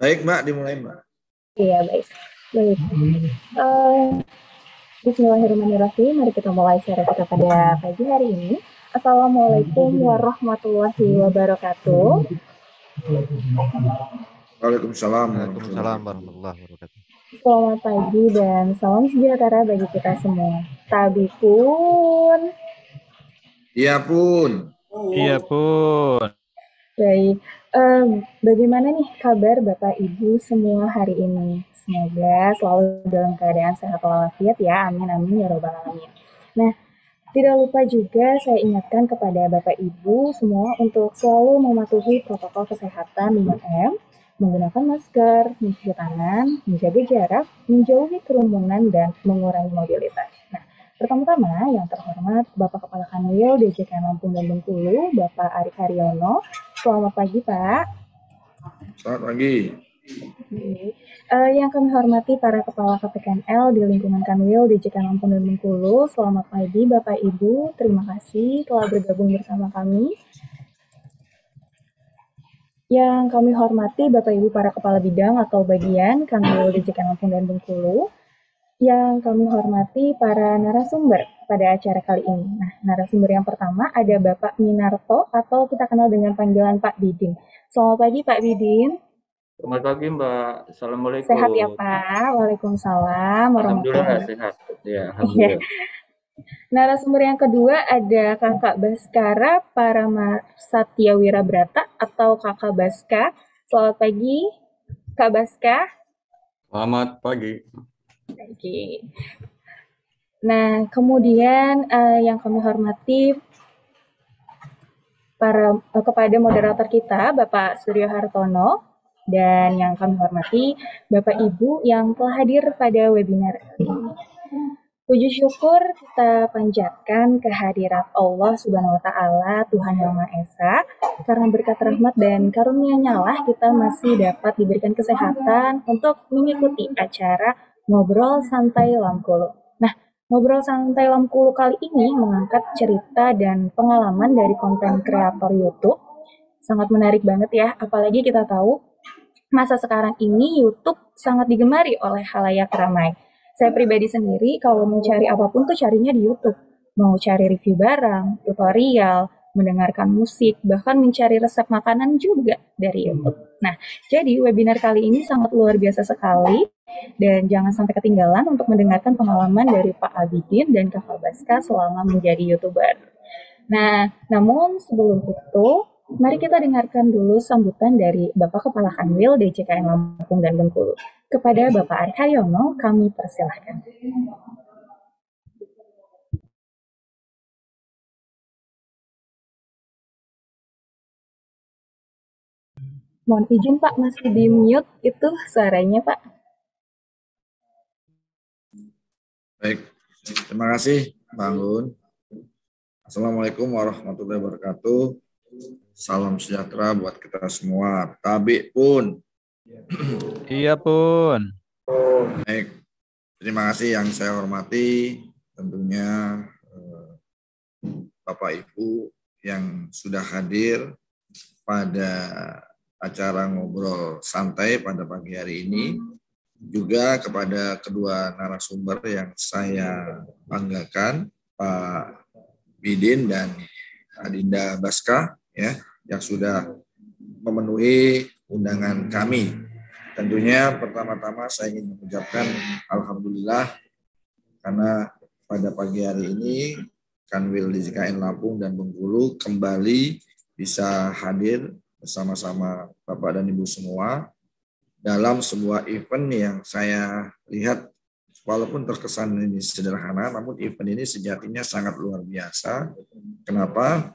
Baik, Mbak, dimulai, Mbak. Iya, baik. Baik. Uh, Bismillahirrahmanirrahim. Mari kita mulai share kita pada pagi hari ini. Assalamualaikum warahmatullahi wabarakatuh. Waalaikumsalam. Waalaikumsalam warahmatullahi wabarakatuh. Selamat pagi dan salam sejahtera bagi kita semua. Tabi pun. Iya pun. Iya pun. Baik, um, bagaimana nih kabar Bapak Ibu semua hari ini? Semoga selalu dalam keadaan sehat walafiat ya, amin amin ya robbal alamin. Nah, tidak lupa juga saya ingatkan kepada Bapak Ibu semua untuk selalu mematuhi protokol kesehatan 5M, menggunakan masker, mencuci tangan, menjaga jarak, menjauhi kerumunan, dan mengurangi mobilitas. Nah, Pertama-tama yang terhormat Bapak Kepala Kanwil DJK Lampung dan Bengkulu, Bapak Arik Haryono. Selamat pagi Pak. Selamat pagi. Uh, yang kami hormati para kepala KPKNL di lingkungan Kanwil di Nampung Lampung dan Bengkulu. Selamat pagi Bapak Ibu, terima kasih telah bergabung bersama kami. Yang kami hormati Bapak Ibu para kepala bidang atau bagian Kanwil di Nampung Lampung dan Bengkulu yang kami hormati para narasumber pada acara kali ini. Nah, narasumber yang pertama ada Bapak Minarto atau kita kenal dengan panggilan Pak Bidin. Selamat pagi Pak Bidin. Selamat pagi Mbak. Assalamualaikum. Sehat ya Pak. Waalaikumsalam. Alhamdulillah sehat. Ya, iya. alhamdulillah. Narasumber yang kedua ada Kakak Baskara Parama Satya Brata atau Kakak Baska. Selamat pagi, Kak Baska. Selamat pagi. Oke. Nah, kemudian uh, yang kami hormati para uh, kepada moderator kita Bapak Suryo Hartono dan yang kami hormati Bapak Ibu yang telah hadir pada webinar ini. Puji syukur kita panjatkan kehadirat Allah Subhanahu wa taala Tuhan Yang Maha Esa karena berkat rahmat dan karunia-Nya lah kita masih dapat diberikan kesehatan untuk mengikuti acara Ngobrol Santai Lamkulu. Nah, Ngobrol Santai Lamkulu kali ini mengangkat cerita dan pengalaman dari konten kreator YouTube. Sangat menarik banget ya, apalagi kita tahu masa sekarang ini YouTube sangat digemari oleh halayak ramai. Saya pribadi sendiri kalau mencari apapun tuh carinya di YouTube. Mau cari review barang, tutorial, mendengarkan musik, bahkan mencari resep makanan juga dari hmm. YouTube. Nah, jadi webinar kali ini sangat luar biasa sekali dan jangan sampai ketinggalan untuk mendengarkan pengalaman dari Pak Abidin dan Kak Baska selama menjadi YouTuber. Nah, namun sebelum itu, mari kita dengarkan dulu sambutan dari Bapak Kepala Kanwil DJKN Lampung dan Bengkulu. Kepada Bapak Ari kami persilahkan. Mohon izin Pak, masih di mute itu suaranya Pak. Baik, terima kasih bangun. Assalamualaikum warahmatullahi wabarakatuh. Salam sejahtera buat kita semua. Tabi pun. Iya pun. Baik, terima kasih yang saya hormati tentunya eh, Bapak Ibu yang sudah hadir pada acara ngobrol santai pada pagi hari ini hmm. juga kepada kedua narasumber yang saya banggakan Pak Bidin dan Adinda Baska ya yang sudah memenuhi undangan kami. Tentunya pertama-tama saya ingin mengucapkan alhamdulillah karena pada pagi hari ini Kanwil DJKN Lampung dan Bengkulu kembali bisa hadir bersama-sama Bapak dan Ibu semua dalam sebuah event yang saya lihat walaupun terkesan ini sederhana namun event ini sejatinya sangat luar biasa. Kenapa?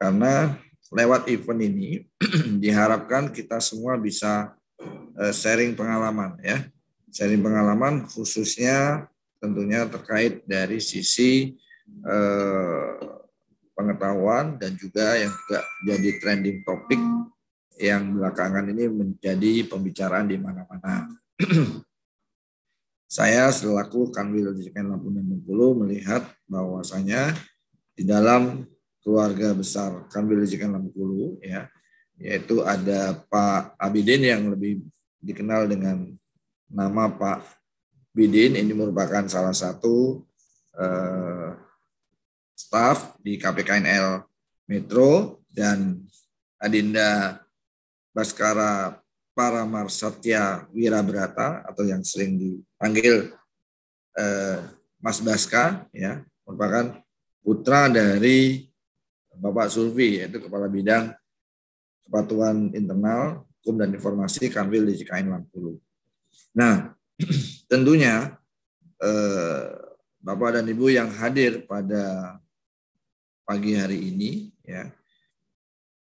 Karena lewat event ini diharapkan kita semua bisa eh, sharing pengalaman ya. Sharing pengalaman khususnya tentunya terkait dari sisi eh, pengetahuan dan juga yang juga jadi trending topik yang belakangan ini menjadi pembicaraan di mana-mana. Saya selaku Kanwil Dijen Labuan Bengkulu melihat bahwasanya di dalam keluarga besar Kanwil Dijen Bengkulu ya yaitu ada Pak Abidin yang lebih dikenal dengan nama Pak Bidin ini merupakan salah satu eh, staf di KPKNL Metro dan Adinda Baskara Paramar Satya Wirabrata atau yang sering dipanggil eh, Mas Baska ya merupakan putra dari Bapak Sulvi yaitu kepala bidang kepatuhan internal hukum dan informasi Kanwil di JKN Langkulu. Nah, tentunya eh, Bapak dan Ibu yang hadir pada pagi hari ini ya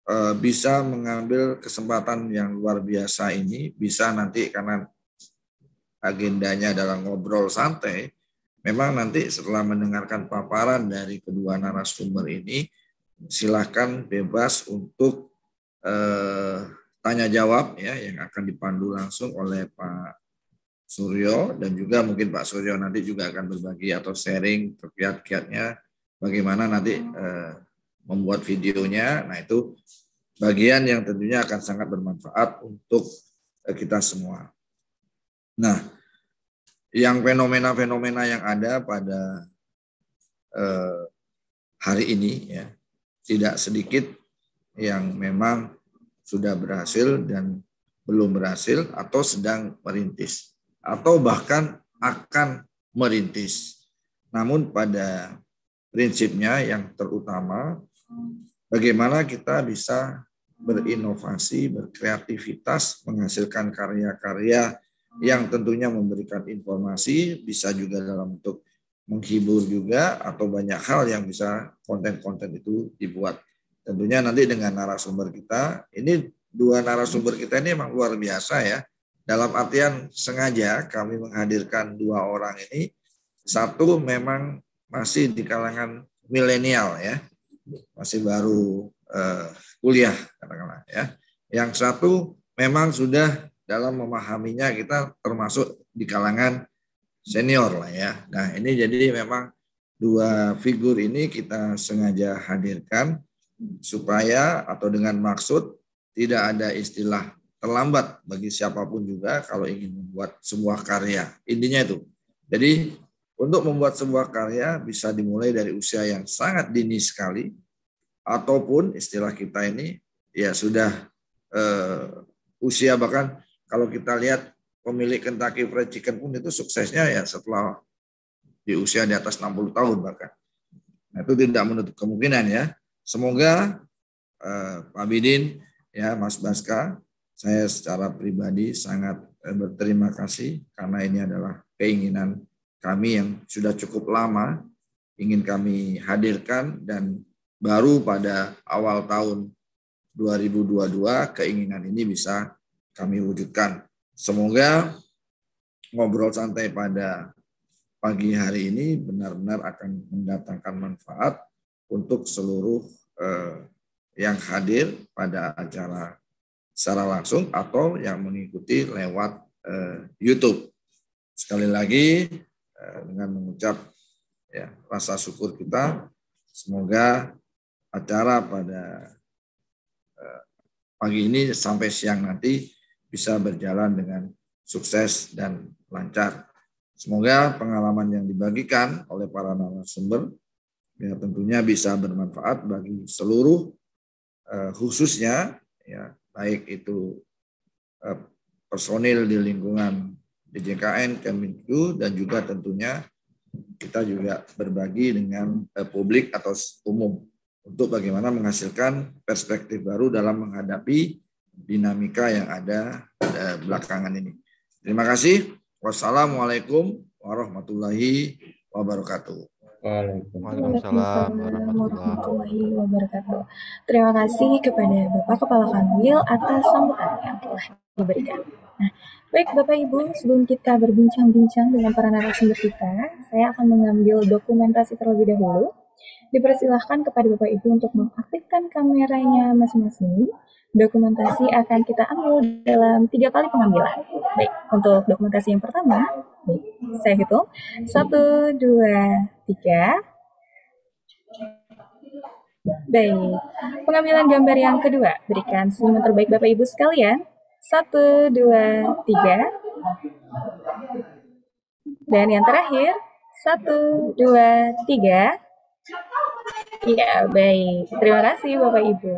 eh, bisa mengambil kesempatan yang luar biasa ini bisa nanti karena agendanya adalah ngobrol santai memang nanti setelah mendengarkan paparan dari kedua narasumber ini silahkan bebas untuk eh, tanya jawab ya yang akan dipandu langsung oleh Pak Suryo dan juga mungkin Pak Suryo nanti juga akan berbagi atau sharing kiat kiatnya bagaimana nanti eh, membuat videonya. Nah, itu bagian yang tentunya akan sangat bermanfaat untuk eh, kita semua. Nah, yang fenomena-fenomena yang ada pada eh, hari ini ya, tidak sedikit yang memang sudah berhasil dan belum berhasil atau sedang merintis atau bahkan akan merintis. Namun pada prinsipnya yang terutama bagaimana kita bisa berinovasi, berkreativitas, menghasilkan karya-karya yang tentunya memberikan informasi, bisa juga dalam bentuk menghibur juga atau banyak hal yang bisa konten-konten itu dibuat. Tentunya nanti dengan narasumber kita, ini dua narasumber kita ini memang luar biasa ya. Dalam artian sengaja kami menghadirkan dua orang ini, satu memang masih di kalangan milenial ya, masih baru uh, kuliah katakanlah ya. Yang satu memang sudah dalam memahaminya kita termasuk di kalangan senior lah ya. Nah ini jadi memang dua figur ini kita sengaja hadirkan supaya atau dengan maksud tidak ada istilah terlambat bagi siapapun juga kalau ingin membuat sebuah karya. Intinya itu. Jadi untuk membuat sebuah karya bisa dimulai dari usia yang sangat dini sekali, ataupun istilah kita ini ya sudah uh, usia bahkan kalau kita lihat pemilik Kentucky Fried Chicken pun itu suksesnya ya setelah di usia di atas 60 tahun bahkan. Nah, itu tidak menutup kemungkinan ya. Semoga eh, Pak Bidin, ya Mas Baska, saya secara pribadi sangat eh, berterima kasih karena ini adalah keinginan kami yang sudah cukup lama ingin kami hadirkan dan baru pada awal tahun 2022 keinginan ini bisa kami wujudkan. Semoga ngobrol santai pada pagi hari ini benar-benar akan mendatangkan manfaat untuk seluruh eh, yang hadir pada acara secara langsung atau yang mengikuti lewat eh, YouTube. Sekali lagi Eh, dengan mengucap ya, rasa syukur kita. Semoga acara pada eh, pagi ini sampai siang nanti bisa berjalan dengan sukses dan lancar. Semoga pengalaman yang dibagikan oleh para narasumber ya tentunya bisa bermanfaat bagi seluruh eh, khususnya ya baik itu eh, personil di lingkungan DJKN, Kemenku, dan juga tentunya kita juga berbagi dengan eh, publik atau umum untuk bagaimana menghasilkan perspektif baru dalam menghadapi dinamika yang ada eh, belakangan ini. Terima kasih. Wassalamualaikum warahmatullahi wabarakatuh. Waalaikumsalam warahmatullahi wabarakatuh. Terima kasih kepada Bapak Kepala Kanwil atas sambutan yang telah diberikan. Nah, Baik Bapak Ibu, sebelum kita berbincang-bincang dengan para narasumber kita, saya akan mengambil dokumentasi terlebih dahulu. Dipersilahkan kepada Bapak Ibu untuk mengaktifkan kameranya masing-masing. Dokumentasi akan kita ambil dalam tiga kali pengambilan. Baik, untuk dokumentasi yang pertama, saya hitung. Satu, dua, tiga. Baik, pengambilan gambar yang kedua. Berikan senyuman terbaik Bapak Ibu sekalian. Satu, dua, tiga. Dan yang terakhir, satu, dua, tiga. iya baik. Terima kasih Bapak Ibu.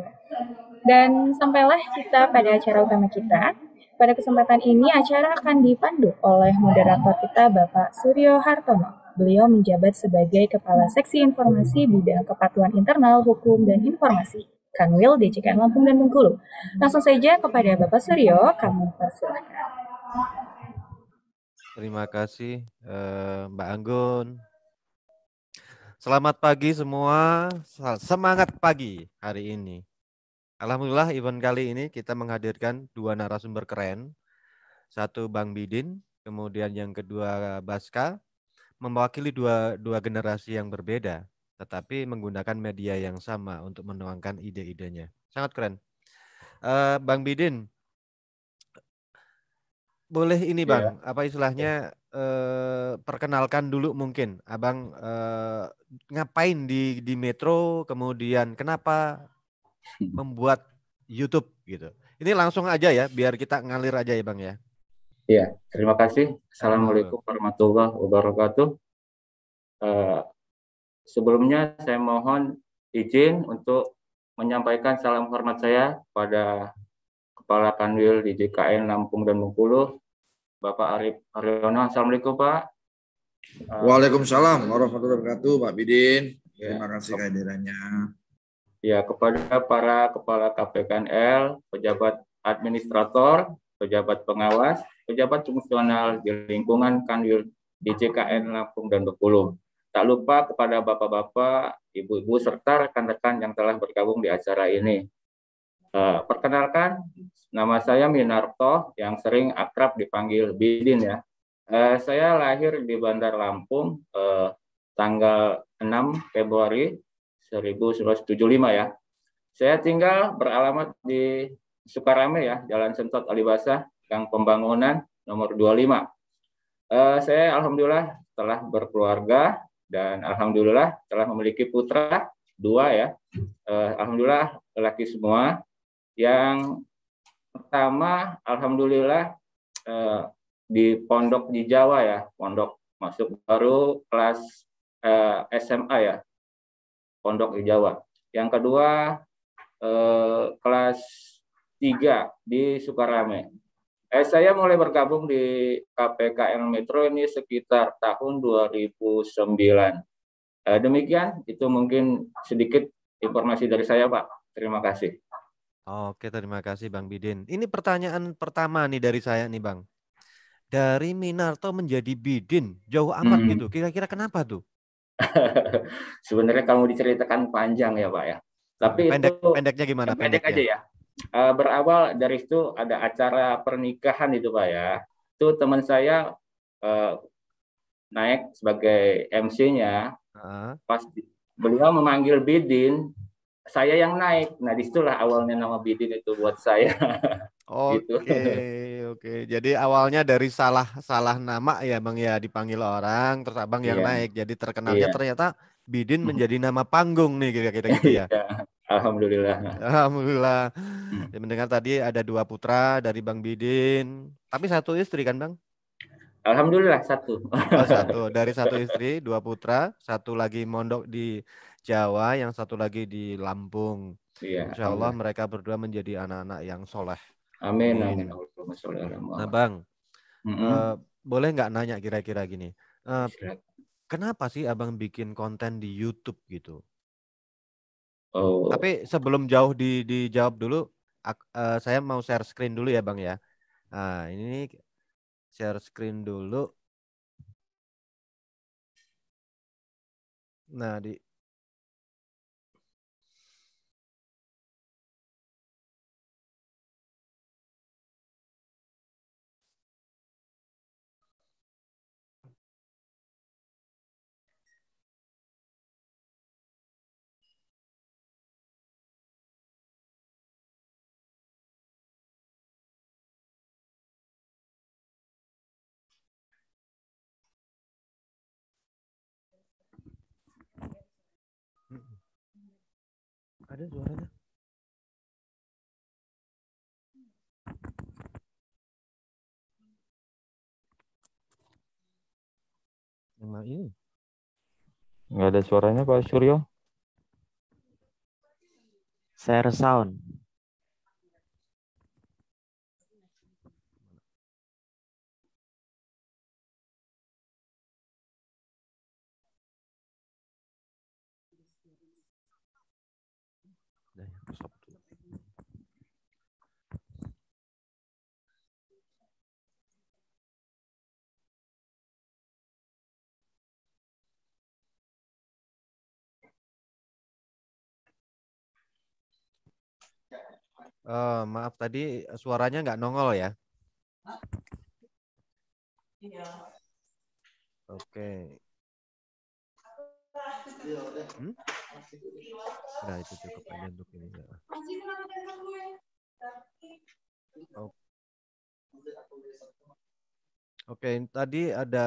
Dan sampailah kita pada acara utama kita. Pada kesempatan ini acara akan dipandu oleh moderator kita Bapak Suryo Hartono. Beliau menjabat sebagai Kepala Seksi Informasi Bidang Kepatuhan Internal, Hukum, dan Informasi. Kanwil DJKN Lampung dan Bengkulu. Langsung saja kepada Bapak Suryo, kami persilakan. Terima kasih eh, Mbak Anggun. Selamat pagi semua, semangat pagi hari ini. Alhamdulillah event kali ini kita menghadirkan dua narasumber keren. Satu Bang Bidin, kemudian yang kedua Baska, mewakili dua, dua generasi yang berbeda tetapi menggunakan media yang sama untuk menuangkan ide-idenya. Sangat keren. Uh, Bang Bidin, boleh ini iya. Bang, yeah. apa istilahnya yeah. Iya. uh, perkenalkan dulu mungkin, Abang uh, ngapain di di Metro, kemudian kenapa membuat YouTube gitu. Ini langsung aja ya, biar kita ngalir aja ya Bang ya. Iya, terima kasih. Assalamualaikum warahmatullahi wabarakatuh. Uh, Sebelumnya saya mohon izin untuk menyampaikan salam hormat saya pada Kepala Kanwil di JKN Lampung dan Bengkulu, Bapak Arif Aryono. Assalamualaikum Pak. Eh, Waalaikumsalam warahmatullahi wabarakatuh Pak Bidin. Ya, Terima kasih kehadirannya. Ya, kepada para Kepala KPKNL, pejabat administrator, pejabat pengawas, pejabat fungsional di lingkungan Kanwil di JKN Lampung dan Bengkulu. Tak lupa kepada bapak-bapak, ibu-ibu, serta rekan-rekan yang telah bergabung di acara ini. Eh, perkenalkan, nama saya Minarto yang sering akrab dipanggil Bidin ya. Eh, saya lahir di Bandar Lampung eh, tanggal 6 Februari 1975 ya. Saya tinggal beralamat di Sukarame ya, Jalan Sentot Alibasa, Gang Pembangunan nomor 25. Uh, saya alhamdulillah telah berkeluarga, dan alhamdulillah telah memiliki putra dua ya. Eh, alhamdulillah laki semua. Yang pertama alhamdulillah eh, di pondok di Jawa ya, pondok masuk baru kelas eh, SMA ya. Pondok di Jawa. Yang kedua eh, kelas tiga di Sukarame. Eh, saya mulai bergabung di KPKN Metro ini sekitar tahun 2009. Eh, demikian, itu mungkin sedikit informasi dari saya, Pak. Terima kasih. Oke, terima kasih Bang Bidin. Ini pertanyaan pertama nih dari saya nih, Bang. Dari Minarto menjadi Bidin, jauh amat hmm. gitu. Kira-kira kenapa tuh? Sebenarnya kamu diceritakan panjang ya, Pak ya. Tapi pendek, itu, pendeknya gimana? Pendek, pendek aja ya uh, berawal dari itu ada acara pernikahan itu pak ya itu teman saya uh, naik sebagai MC-nya uh pas beliau memanggil Bidin saya yang naik nah disitulah awalnya nama Bidin itu buat saya gitu. oke gitu. oke jadi awalnya dari salah salah nama ya bang ya dipanggil orang terus abang yeah. yang iya. naik jadi terkenalnya yeah. ternyata Bidin menjadi nama panggung nih kira-kira gitu ya. Iya. Alhamdulillah. Alhamdulillah. Hmm. Ya, mendengar tadi ada dua putra dari Bang Bidin, tapi satu istri kan Bang? Alhamdulillah satu. Oh, satu dari satu istri, dua putra, satu lagi mondok di Jawa, yang satu lagi di Lampung. Iya. Insya Allah amin. mereka berdua menjadi anak-anak yang soleh. Amin. Amin. Nah, bang, mm -hmm. uh, boleh nggak nanya kira-kira gini? Uh, kenapa sih abang bikin konten di YouTube gitu? Oh. Tapi sebelum jauh di dijawab dulu, aku, uh, eh, saya mau share screen dulu ya bang ya. Nah ini share screen dulu. Nah di ada suaranya. ini. Nggak ada suaranya Pak Suryo. Share sound. Uh, maaf tadi suaranya nggak nongol ya? Iya. Oke. Okay. Iya, hmm? Nah itu cukup aja untuk ini. Ya. ya? Oke, okay. tadi ada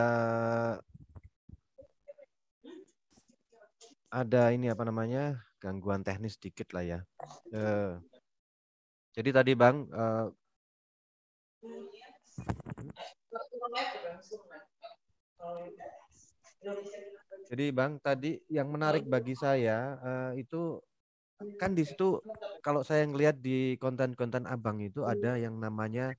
ada ini apa namanya gangguan teknis sedikit lah ya. Eh, jadi tadi Bang uh, jadi Bang tadi yang menarik bagi saya uh, itu kan di situ kalau saya ngelihat di konten-konten Abang itu ada yang namanya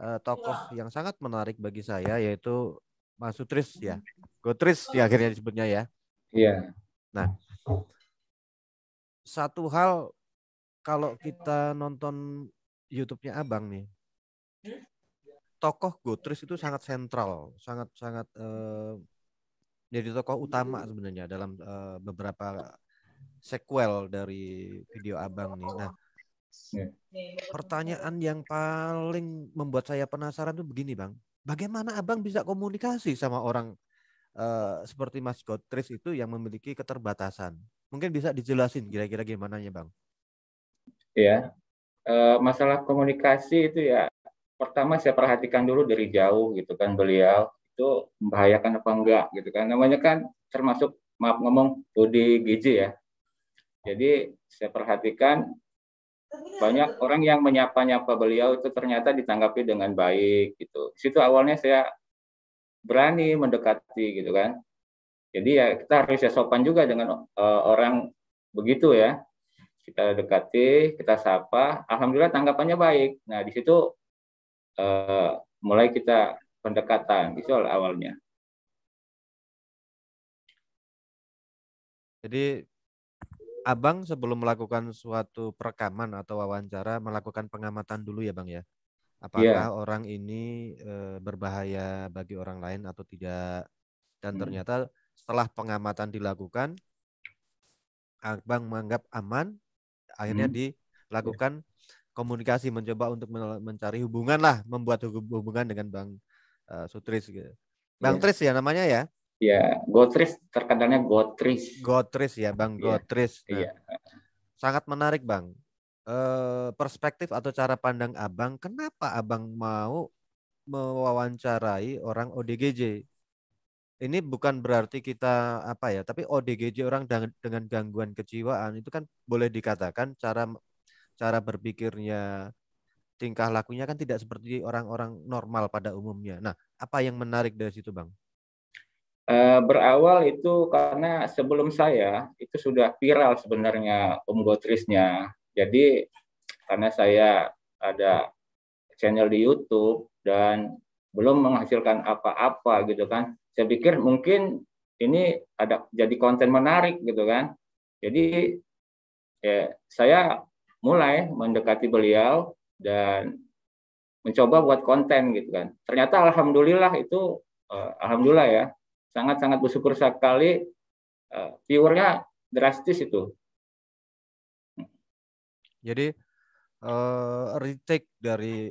uh, tokoh yang sangat menarik bagi saya yaitu Mas Sutris ya. Gotris di ya, akhirnya disebutnya ya. Iya. Nah, satu hal kalau kita nonton YouTube-nya Abang nih, hmm? tokoh Gotris itu sangat sentral, sangat-sangat eh, jadi tokoh utama sebenarnya dalam eh, beberapa sequel dari video Abang nih. Nah, ya. pertanyaan yang paling membuat saya penasaran tuh begini, Bang. Bagaimana Abang bisa komunikasi sama orang eh, seperti Mas Gotris itu yang memiliki keterbatasan? Mungkin bisa dijelasin kira-kira gimana ya, Bang? ya e, masalah komunikasi itu ya pertama saya perhatikan dulu dari jauh gitu kan beliau itu membahayakan apa enggak gitu kan namanya kan termasuk maaf ngomong body GJ ya jadi saya perhatikan banyak orang yang menyapa-nyapa beliau itu ternyata ditanggapi dengan baik gitu. situ awalnya saya berani mendekati gitu kan. Jadi ya kita harus ya sopan juga dengan uh, orang begitu ya kita dekati, kita sapa, alhamdulillah tanggapannya baik. Nah, di situ uh, mulai kita pendekatan, itu awalnya. Jadi Abang sebelum melakukan suatu perekaman atau wawancara melakukan pengamatan dulu ya Bang ya. Iya. Apakah yeah. orang ini e, berbahaya bagi orang lain atau tidak? Dan hmm. ternyata setelah pengamatan dilakukan Abang menganggap aman akhirnya hmm. dilakukan komunikasi mencoba untuk mencari hubungan lah membuat hubungan dengan bang uh, Sutris gitu. Bang yeah. Tris ya namanya ya. ya yeah. Gotris terkadangnya Gotris. Gotris ya, Bang iya, Gotris. Nah, iya. Nah, yeah. Sangat menarik, Bang. Eh, perspektif atau cara pandang Abang, kenapa Abang mau mewawancarai orang ODGJ? ini bukan berarti kita apa ya, tapi ODGJ orang dengan gangguan kejiwaan itu kan boleh dikatakan cara cara berpikirnya, tingkah lakunya kan tidak seperti orang-orang normal pada umumnya. Nah, apa yang menarik dari situ, Bang? Eh, berawal itu karena sebelum saya itu sudah viral sebenarnya Om Gotrisnya. Jadi karena saya ada channel di YouTube dan belum menghasilkan apa-apa gitu kan saya pikir mungkin ini ada jadi konten menarik gitu kan. Jadi ya, saya mulai mendekati beliau dan mencoba buat konten gitu kan. Ternyata alhamdulillah itu uh, alhamdulillah ya sangat-sangat bersyukur sekali uh, viewernya drastis itu. Jadi uh, retake dari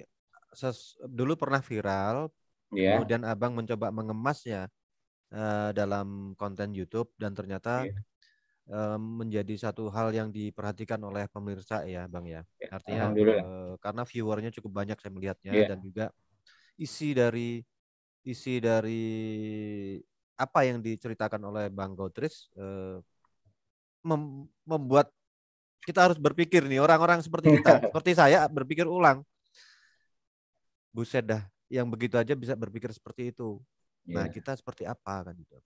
dulu pernah viral, yeah. kemudian abang mencoba mengemasnya uh, dalam konten YouTube dan ternyata yeah iya. menjadi satu hal yang diperhatikan oleh pemirsa ya bang ya iya, artinya uh, karena viewernya cukup banyak saya melihatnya yeah. dan juga isi dari isi dari apa yang diceritakan oleh bang Gautris uh, eh, mem membuat kita harus berpikir nih orang-orang seperti kita seperti saya berpikir ulang buset dah yang begitu aja bisa berpikir seperti itu. Yeah. Nah, iya. kita seperti apa kan gitu.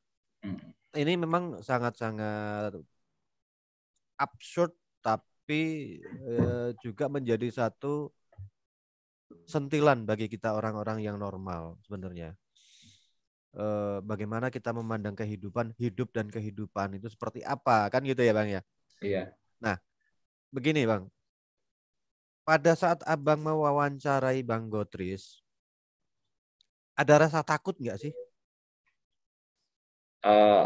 Mm. Ini memang sangat-sangat absurd tapi eh, juga menjadi satu sentilan bagi kita orang-orang yang normal sebenarnya. Eh, bagaimana kita memandang kehidupan, hidup dan kehidupan itu seperti apa kan gitu ya Bang ya? Iya. Nah, begini Bang. Pada saat Abang mewawancarai Bang Gotris, ada rasa takut nggak sih? Uh,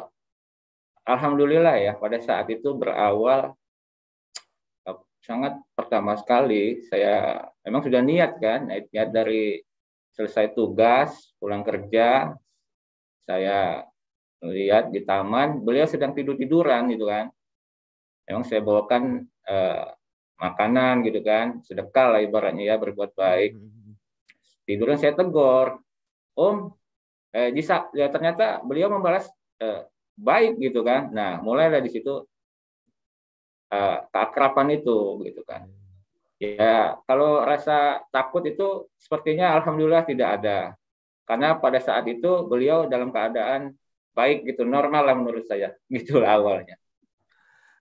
Alhamdulillah ya pada saat itu berawal eh, sangat pertama sekali saya memang sudah niat kan niat dari selesai tugas pulang kerja saya lihat di taman beliau sedang tidur tiduran gitu kan memang saya bawakan uh, makanan gitu kan sedekah lah ibaratnya ya berbuat baik hmm. tiduran saya tegur Om eh, bisa ya ternyata beliau membalas eh, baik gitu kan nah mulailah di situ eh, keakrapan itu gitu kan ya kalau rasa takut itu sepertinya alhamdulillah tidak ada karena pada saat itu beliau dalam keadaan baik gitu normal lah menurut saya gitu awalnya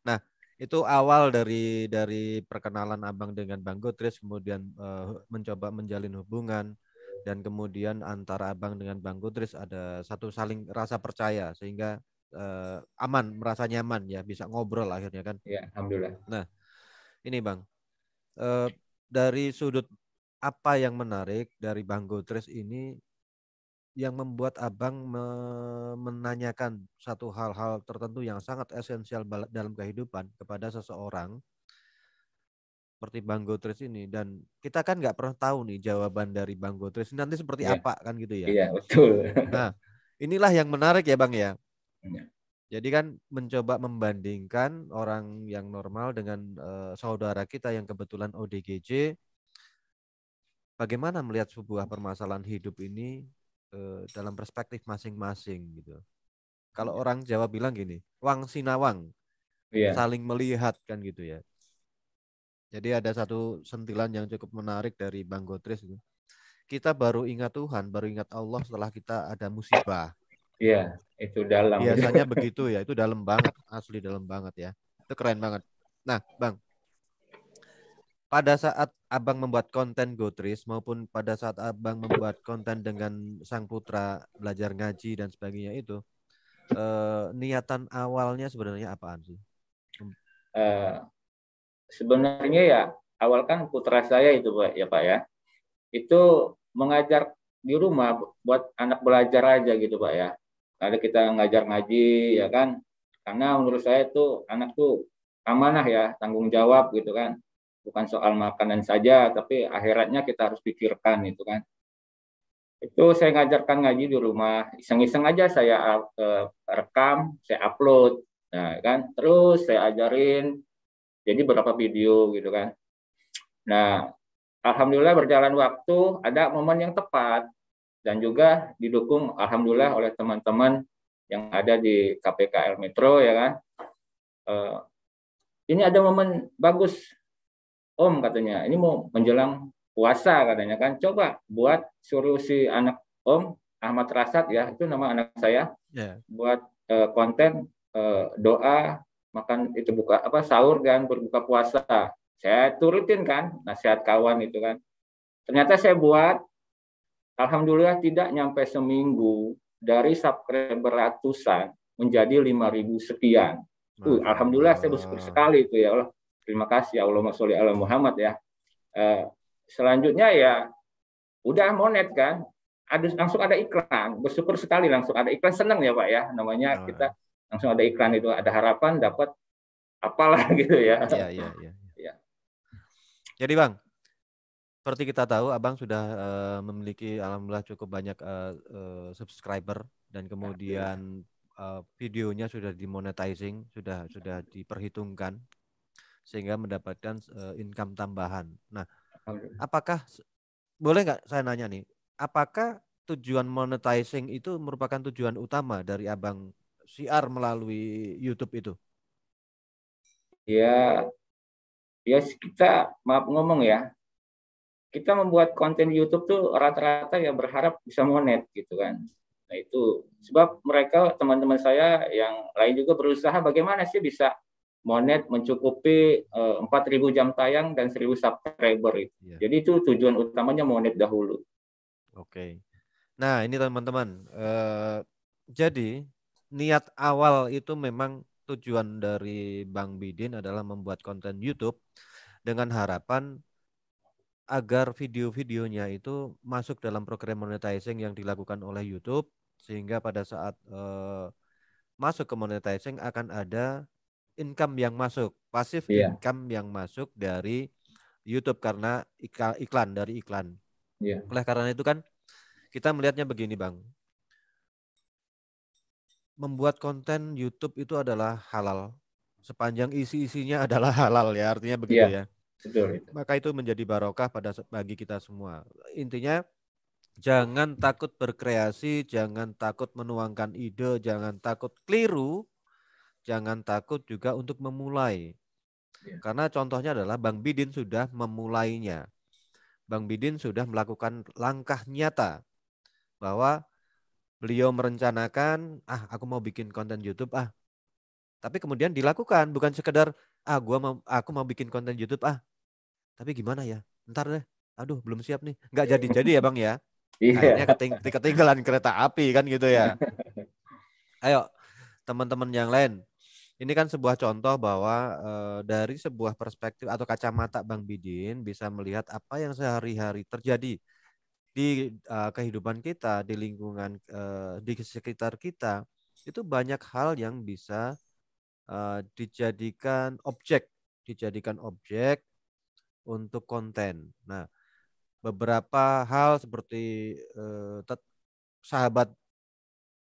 nah itu awal dari dari perkenalan abang dengan bang Gotris kemudian uh, mencoba menjalin hubungan dan kemudian antara abang dengan bang Kutris ada satu saling rasa percaya sehingga uh, aman merasa nyaman ya bisa ngobrol akhirnya kan ya alhamdulillah nah ini bang uh, dari sudut apa yang menarik dari bang Kutris ini yang membuat abang me menanyakan satu hal-hal tertentu yang sangat esensial dalam kehidupan kepada seseorang seperti Bang Gotris ini dan kita kan nggak pernah tahu nih jawaban dari Bang Gotris nanti seperti ya. apa kan gitu ya. Iya, betul. Nah, inilah yang menarik ya Bang ya. ya. Jadi kan mencoba membandingkan orang yang normal dengan uh, saudara kita yang kebetulan ODGJ bagaimana melihat sebuah permasalahan hidup ini uh, dalam perspektif masing-masing gitu. Kalau iya. orang Jawa bilang gini, wang sinawang. Iya. Saling melihat kan gitu ya jadi ada satu sentilan yang cukup menarik dari Bang Gotris itu. Kita baru ingat Tuhan, baru ingat Allah setelah kita ada musibah. Iya, itu dalam. Biasanya begitu ya, itu dalam banget, asli dalam banget ya. Itu keren banget. Nah, Bang. Pada saat Abang membuat konten Gotris maupun pada saat Abang membuat konten dengan Sang Putra belajar ngaji dan sebagainya itu, eh, niatan awalnya sebenarnya apaan sih? Uh, sebenarnya ya awal kan putra saya itu pak ya pak ya itu mengajar di rumah buat anak belajar aja gitu pak ya ada kita ngajar ngaji ya kan karena menurut saya itu anak tuh amanah ya tanggung jawab gitu kan bukan soal makanan saja tapi akhiratnya kita harus pikirkan itu kan itu saya ngajarkan ngaji di rumah iseng-iseng aja saya eh, rekam saya upload nah kan terus saya ajarin jadi berapa video gitu kan nah alhamdulillah berjalan waktu ada momen yang tepat dan juga didukung alhamdulillah oleh teman-teman yang ada di KPKL Metro ya kan uh, ini ada momen bagus Om katanya ini mau menjelang puasa katanya kan coba buat suruh anak Om Ahmad Rasat ya itu nama anak saya yeah. buat uh, konten uh, doa makan itu buka apa sahur kan berbuka puasa saya turutin kan nasihat kawan itu kan ternyata saya buat alhamdulillah tidak nyampe seminggu dari subscriber ratusan menjadi 5000 sekian tuh alhamdulillah saya bersyukur sekali itu ya Allah terima kasih ya masya Allah Muhammad ya eh, selanjutnya ya udah monet kan ada langsung ada iklan bersyukur sekali langsung ada iklan seneng ya pak ya namanya nah. kita langsung ada iklan itu ada harapan dapat apalah gitu ya. Iya iya iya. Ya. Jadi bang, seperti kita tahu abang sudah uh, memiliki alhamdulillah cukup banyak uh, uh, subscriber dan ya, kemudian uh, videonya sudah dimonetizing, sudah sudah diperhitungkan sehingga mendapatkan uh, income tambahan. Nah, apakah boleh nggak saya nanya nih, apakah tujuan monetizing itu merupakan tujuan utama dari abang siar melalui YouTube itu? Ya, ya kita maaf ngomong ya, kita membuat konten YouTube tuh rata-rata ya berharap bisa monet gitu kan. Nah itu sebab mereka teman-teman saya yang lain juga berusaha bagaimana sih bisa monet mencukupi uh, ribu jam tayang dan 1.000 subscriber itu. Ya. Jadi itu tujuan utamanya monet dahulu. Oke. Nah ini teman-teman, uh, jadi niat awal itu memang tujuan dari Bang Bidin adalah membuat konten YouTube dengan harapan agar video-videonya itu masuk dalam program monetizing yang dilakukan oleh YouTube sehingga pada saat uh, masuk ke monetizing akan ada income yang masuk, pasif yeah. income yang masuk dari YouTube karena iklan dari iklan. Yeah. Oleh karena itu kan kita melihatnya begini, Bang membuat konten YouTube itu adalah halal sepanjang isi-isinya adalah halal ya artinya begitu ya. ya. Betul. Maka itu menjadi barokah pada bagi kita semua. Intinya jangan takut berkreasi, jangan takut menuangkan ide, jangan takut keliru, jangan takut juga untuk memulai. Ya. Karena contohnya adalah Bang Bidin sudah memulainya. Bang Bidin sudah melakukan langkah nyata bahwa beliau merencanakan, ah aku mau bikin konten YouTube ah. Tapi kemudian dilakukan bukan sekedar ah gua mau aku mau bikin konten YouTube ah. Tapi gimana ya? Ntar deh. Aduh, belum siap nih. nggak jadi-jadi ya, Bang ya. Iya. Akhirnya keting ketinggalan kereta api kan gitu ya. Ayo, teman-teman yang lain. Ini kan sebuah contoh bahwa e, dari sebuah perspektif atau kacamata Bang Bidin bisa melihat apa yang sehari-hari terjadi di uh, kehidupan kita, di lingkungan uh, di sekitar kita, itu banyak hal yang bisa uh, dijadikan objek, dijadikan objek untuk konten. Nah, beberapa hal seperti uh, sahabat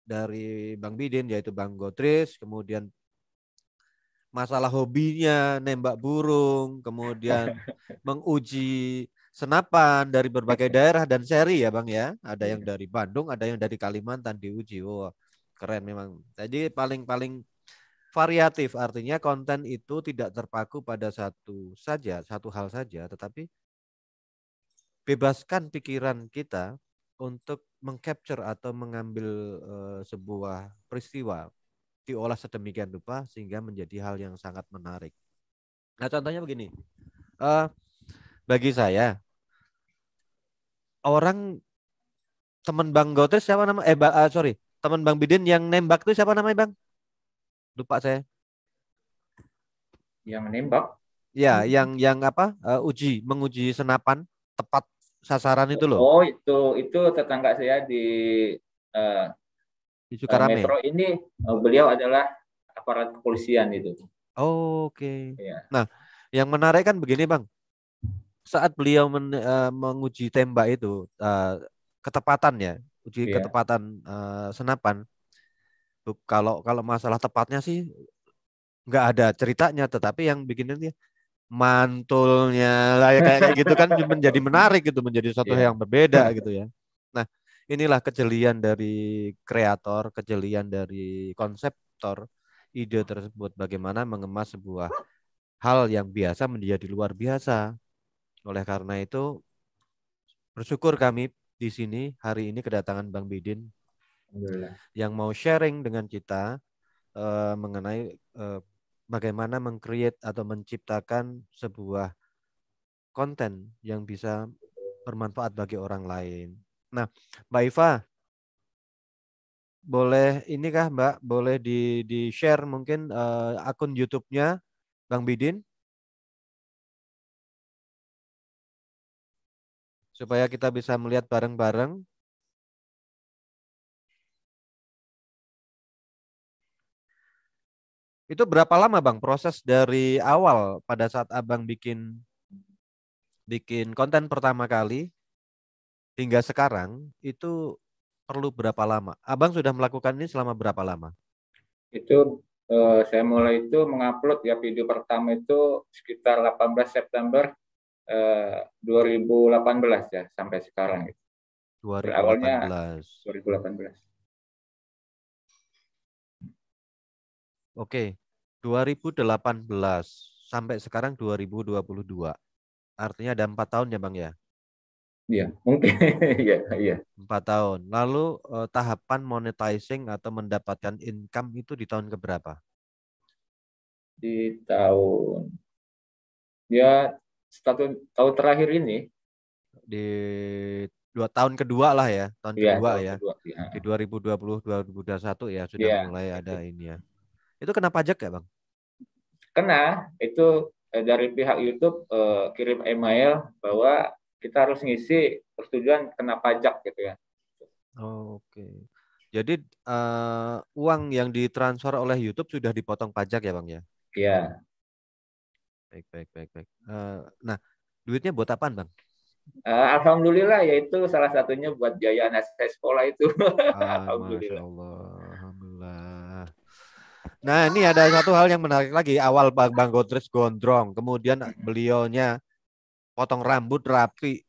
dari Bang Bidin yaitu Bang Gotris, kemudian masalah hobinya nembak burung, kemudian menguji senapan dari berbagai daerah dan seri ya Bang ya. Ada yang iya. dari Bandung, ada yang dari Kalimantan diuji. Wow, keren memang. Jadi paling-paling variatif artinya konten itu tidak terpaku pada satu saja, satu hal saja, tetapi bebaskan pikiran kita untuk mengcapture atau mengambil uh, sebuah peristiwa diolah sedemikian rupa sehingga menjadi hal yang sangat menarik. Nah, contohnya begini. Uh, bagi saya orang teman Bang Gotres siapa nama? Eh, ba, uh, sorry, teman Bang Bidin yang nembak itu siapa namanya Bang? Lupa saya. Yang nembak? Ya, hmm. yang yang apa? Uh, uji, menguji senapan tepat sasaran itu loh. Oh, itu itu tetangga saya di uh, di Sukarame. metro ini uh, beliau adalah aparat kepolisian itu. Oh, Oke. Okay. Ya. Nah, yang menarik kan begini, Bang saat beliau men, uh, menguji tembak itu uh, ketepatan ya, uji yeah. ketepatan uh, senapan. Kalau kalau masalah tepatnya sih nggak ada ceritanya, tetapi yang bikin dia mantulnya lah ya, kayak gitu kan menjadi menarik gitu, menjadi sesuatu yeah. yang berbeda hmm. gitu ya. Nah, inilah kejelian dari kreator, kejelian dari konseptor ide tersebut bagaimana mengemas sebuah hal yang biasa menjadi luar biasa oleh karena itu, bersyukur kami di sini hari ini kedatangan Bang Bidin yang mau sharing dengan kita uh, mengenai uh, bagaimana mengcreate atau menciptakan sebuah konten yang bisa bermanfaat bagi orang lain. Nah, Mbak Iva, boleh inikah Mbak, boleh di di share mungkin uh, akun YouTube-nya Bang Bidin? supaya kita bisa melihat bareng-bareng. Itu berapa lama Bang proses dari awal pada saat Abang bikin bikin konten pertama kali hingga sekarang itu perlu berapa lama? Abang sudah melakukan ini selama berapa lama? Itu eh, saya mulai itu mengupload ya video pertama itu sekitar 18 September 2018 eh, ya sampai sekarang. 2018. Gitu. Awalnya 2018. Oke, 2018 sampai sekarang 2022. Artinya ada empat tahun ya bang ya? Iya, mungkin iya. iya. Empat tahun. Lalu eh, tahapan monetizing atau mendapatkan income itu di tahun keberapa? Di tahun ya satu tahun terakhir ini di dua tahun kedua lah ya tahun ya, kedua tahun ya kedua, iya. ribu di 2020 2021 ya sudah ya, mulai ada iya. ini ya itu kena pajak ya bang kena itu eh, dari pihak YouTube eh, kirim email bahwa kita harus ngisi persetujuan kena pajak gitu ya oh, oke okay. jadi uh, uang yang ditransfer oleh YouTube sudah dipotong pajak ya bang ya iya Baik, baik, baik, baik. Uh, nah, duitnya buat apa Bang? Uh, Alhamdulillah, yaitu salah satunya buat biaya anak saya sekolah itu. Ah, Alhamdulillah. Allah. Nah, ini ada satu hal yang menarik lagi. Awal Bang, Bang Godrej gondrong, kemudian belionya potong rambut rapi.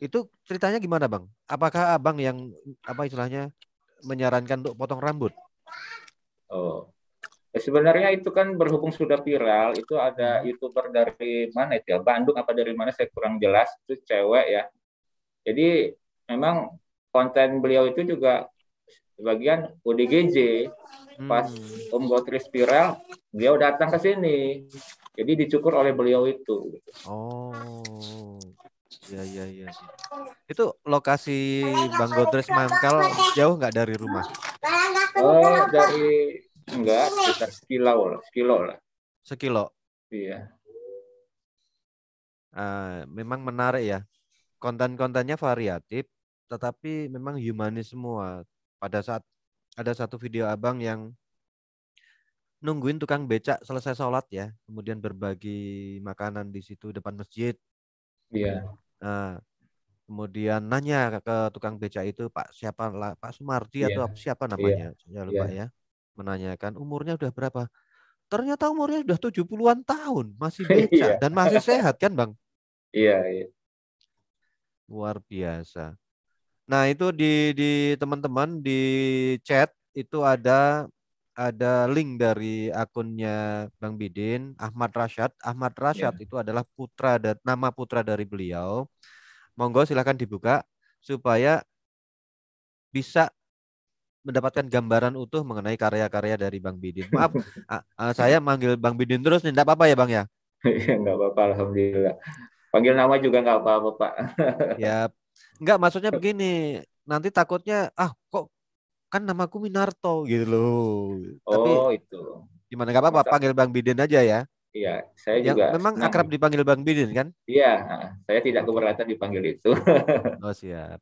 Itu ceritanya gimana, Bang? Apakah Abang yang apa istilahnya menyarankan untuk potong rambut? Oh, Ya, sebenarnya itu kan berhubung sudah viral, itu ada hmm. youtuber dari mana itu ya, Bandung apa dari mana saya kurang jelas, itu cewek ya. Jadi memang konten beliau itu juga sebagian ODGJ. Pas hmm. Om Gotris viral, beliau datang ke sini. Jadi dicukur oleh beliau itu. Oh. Iya iya iya. iya. Itu lokasi Bang Gotris mangkal jauh nggak dari rumah? Oh dari enggak sekitar sekilo lah sekilo lah sekilo iya uh, memang menarik ya konten-kontennya variatif tetapi memang humanis semua pada saat ada satu video abang yang nungguin tukang becak selesai sholat ya kemudian berbagi makanan di situ depan masjid iya yeah. uh, kemudian nanya ke tukang becak itu Pak siapa Pak Sumardi yeah. atau iya. siapa namanya yeah. saya lupa yeah. ya menanyakan umurnya udah berapa. Ternyata umurnya sudah 70-an tahun, masih iya. beca dan masih sehat kan, Bang? Iya, iya. Luar biasa. Nah, itu di di teman-teman di chat itu ada ada link dari akunnya Bang Bidin, Ahmad Rashad. Ahmad Rashad ya. itu adalah putra dan nama putra dari beliau. Monggo silahkan dibuka supaya bisa mendapatkan gambaran utuh mengenai karya-karya dari Bang Bidin. Maaf, saya manggil Bang Bidin terus nih, tidak apa-apa ya Bang ya? Iya, enggak apa-apa, Alhamdulillah. Panggil nama juga nggak apa-apa, Pak. ya, nggak, maksudnya begini, nanti takutnya, ah kok kan namaku Minarto gitu loh. Oh, Tapi, itu. Gimana, enggak apa-apa, panggil Bang Bidin aja ya. Iya, saya ya, juga. Memang senang. akrab dipanggil Bang Bidin kan? Iya, saya tidak keberatan dipanggil itu. oh siap.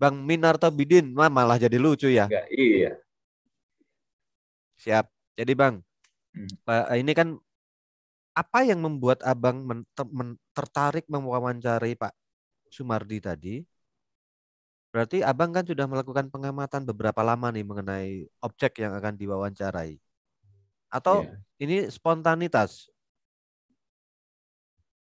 Bang Minarto Bidin malah jadi lucu ya. Enggak, iya. Siap. Jadi Bang, hmm. ini kan apa yang membuat Abang men ter men tertarik mewawancari Pak Sumardi tadi? Berarti Abang kan sudah melakukan pengamatan beberapa lama nih mengenai objek yang akan diwawancarai. Atau yeah. ini spontanitas?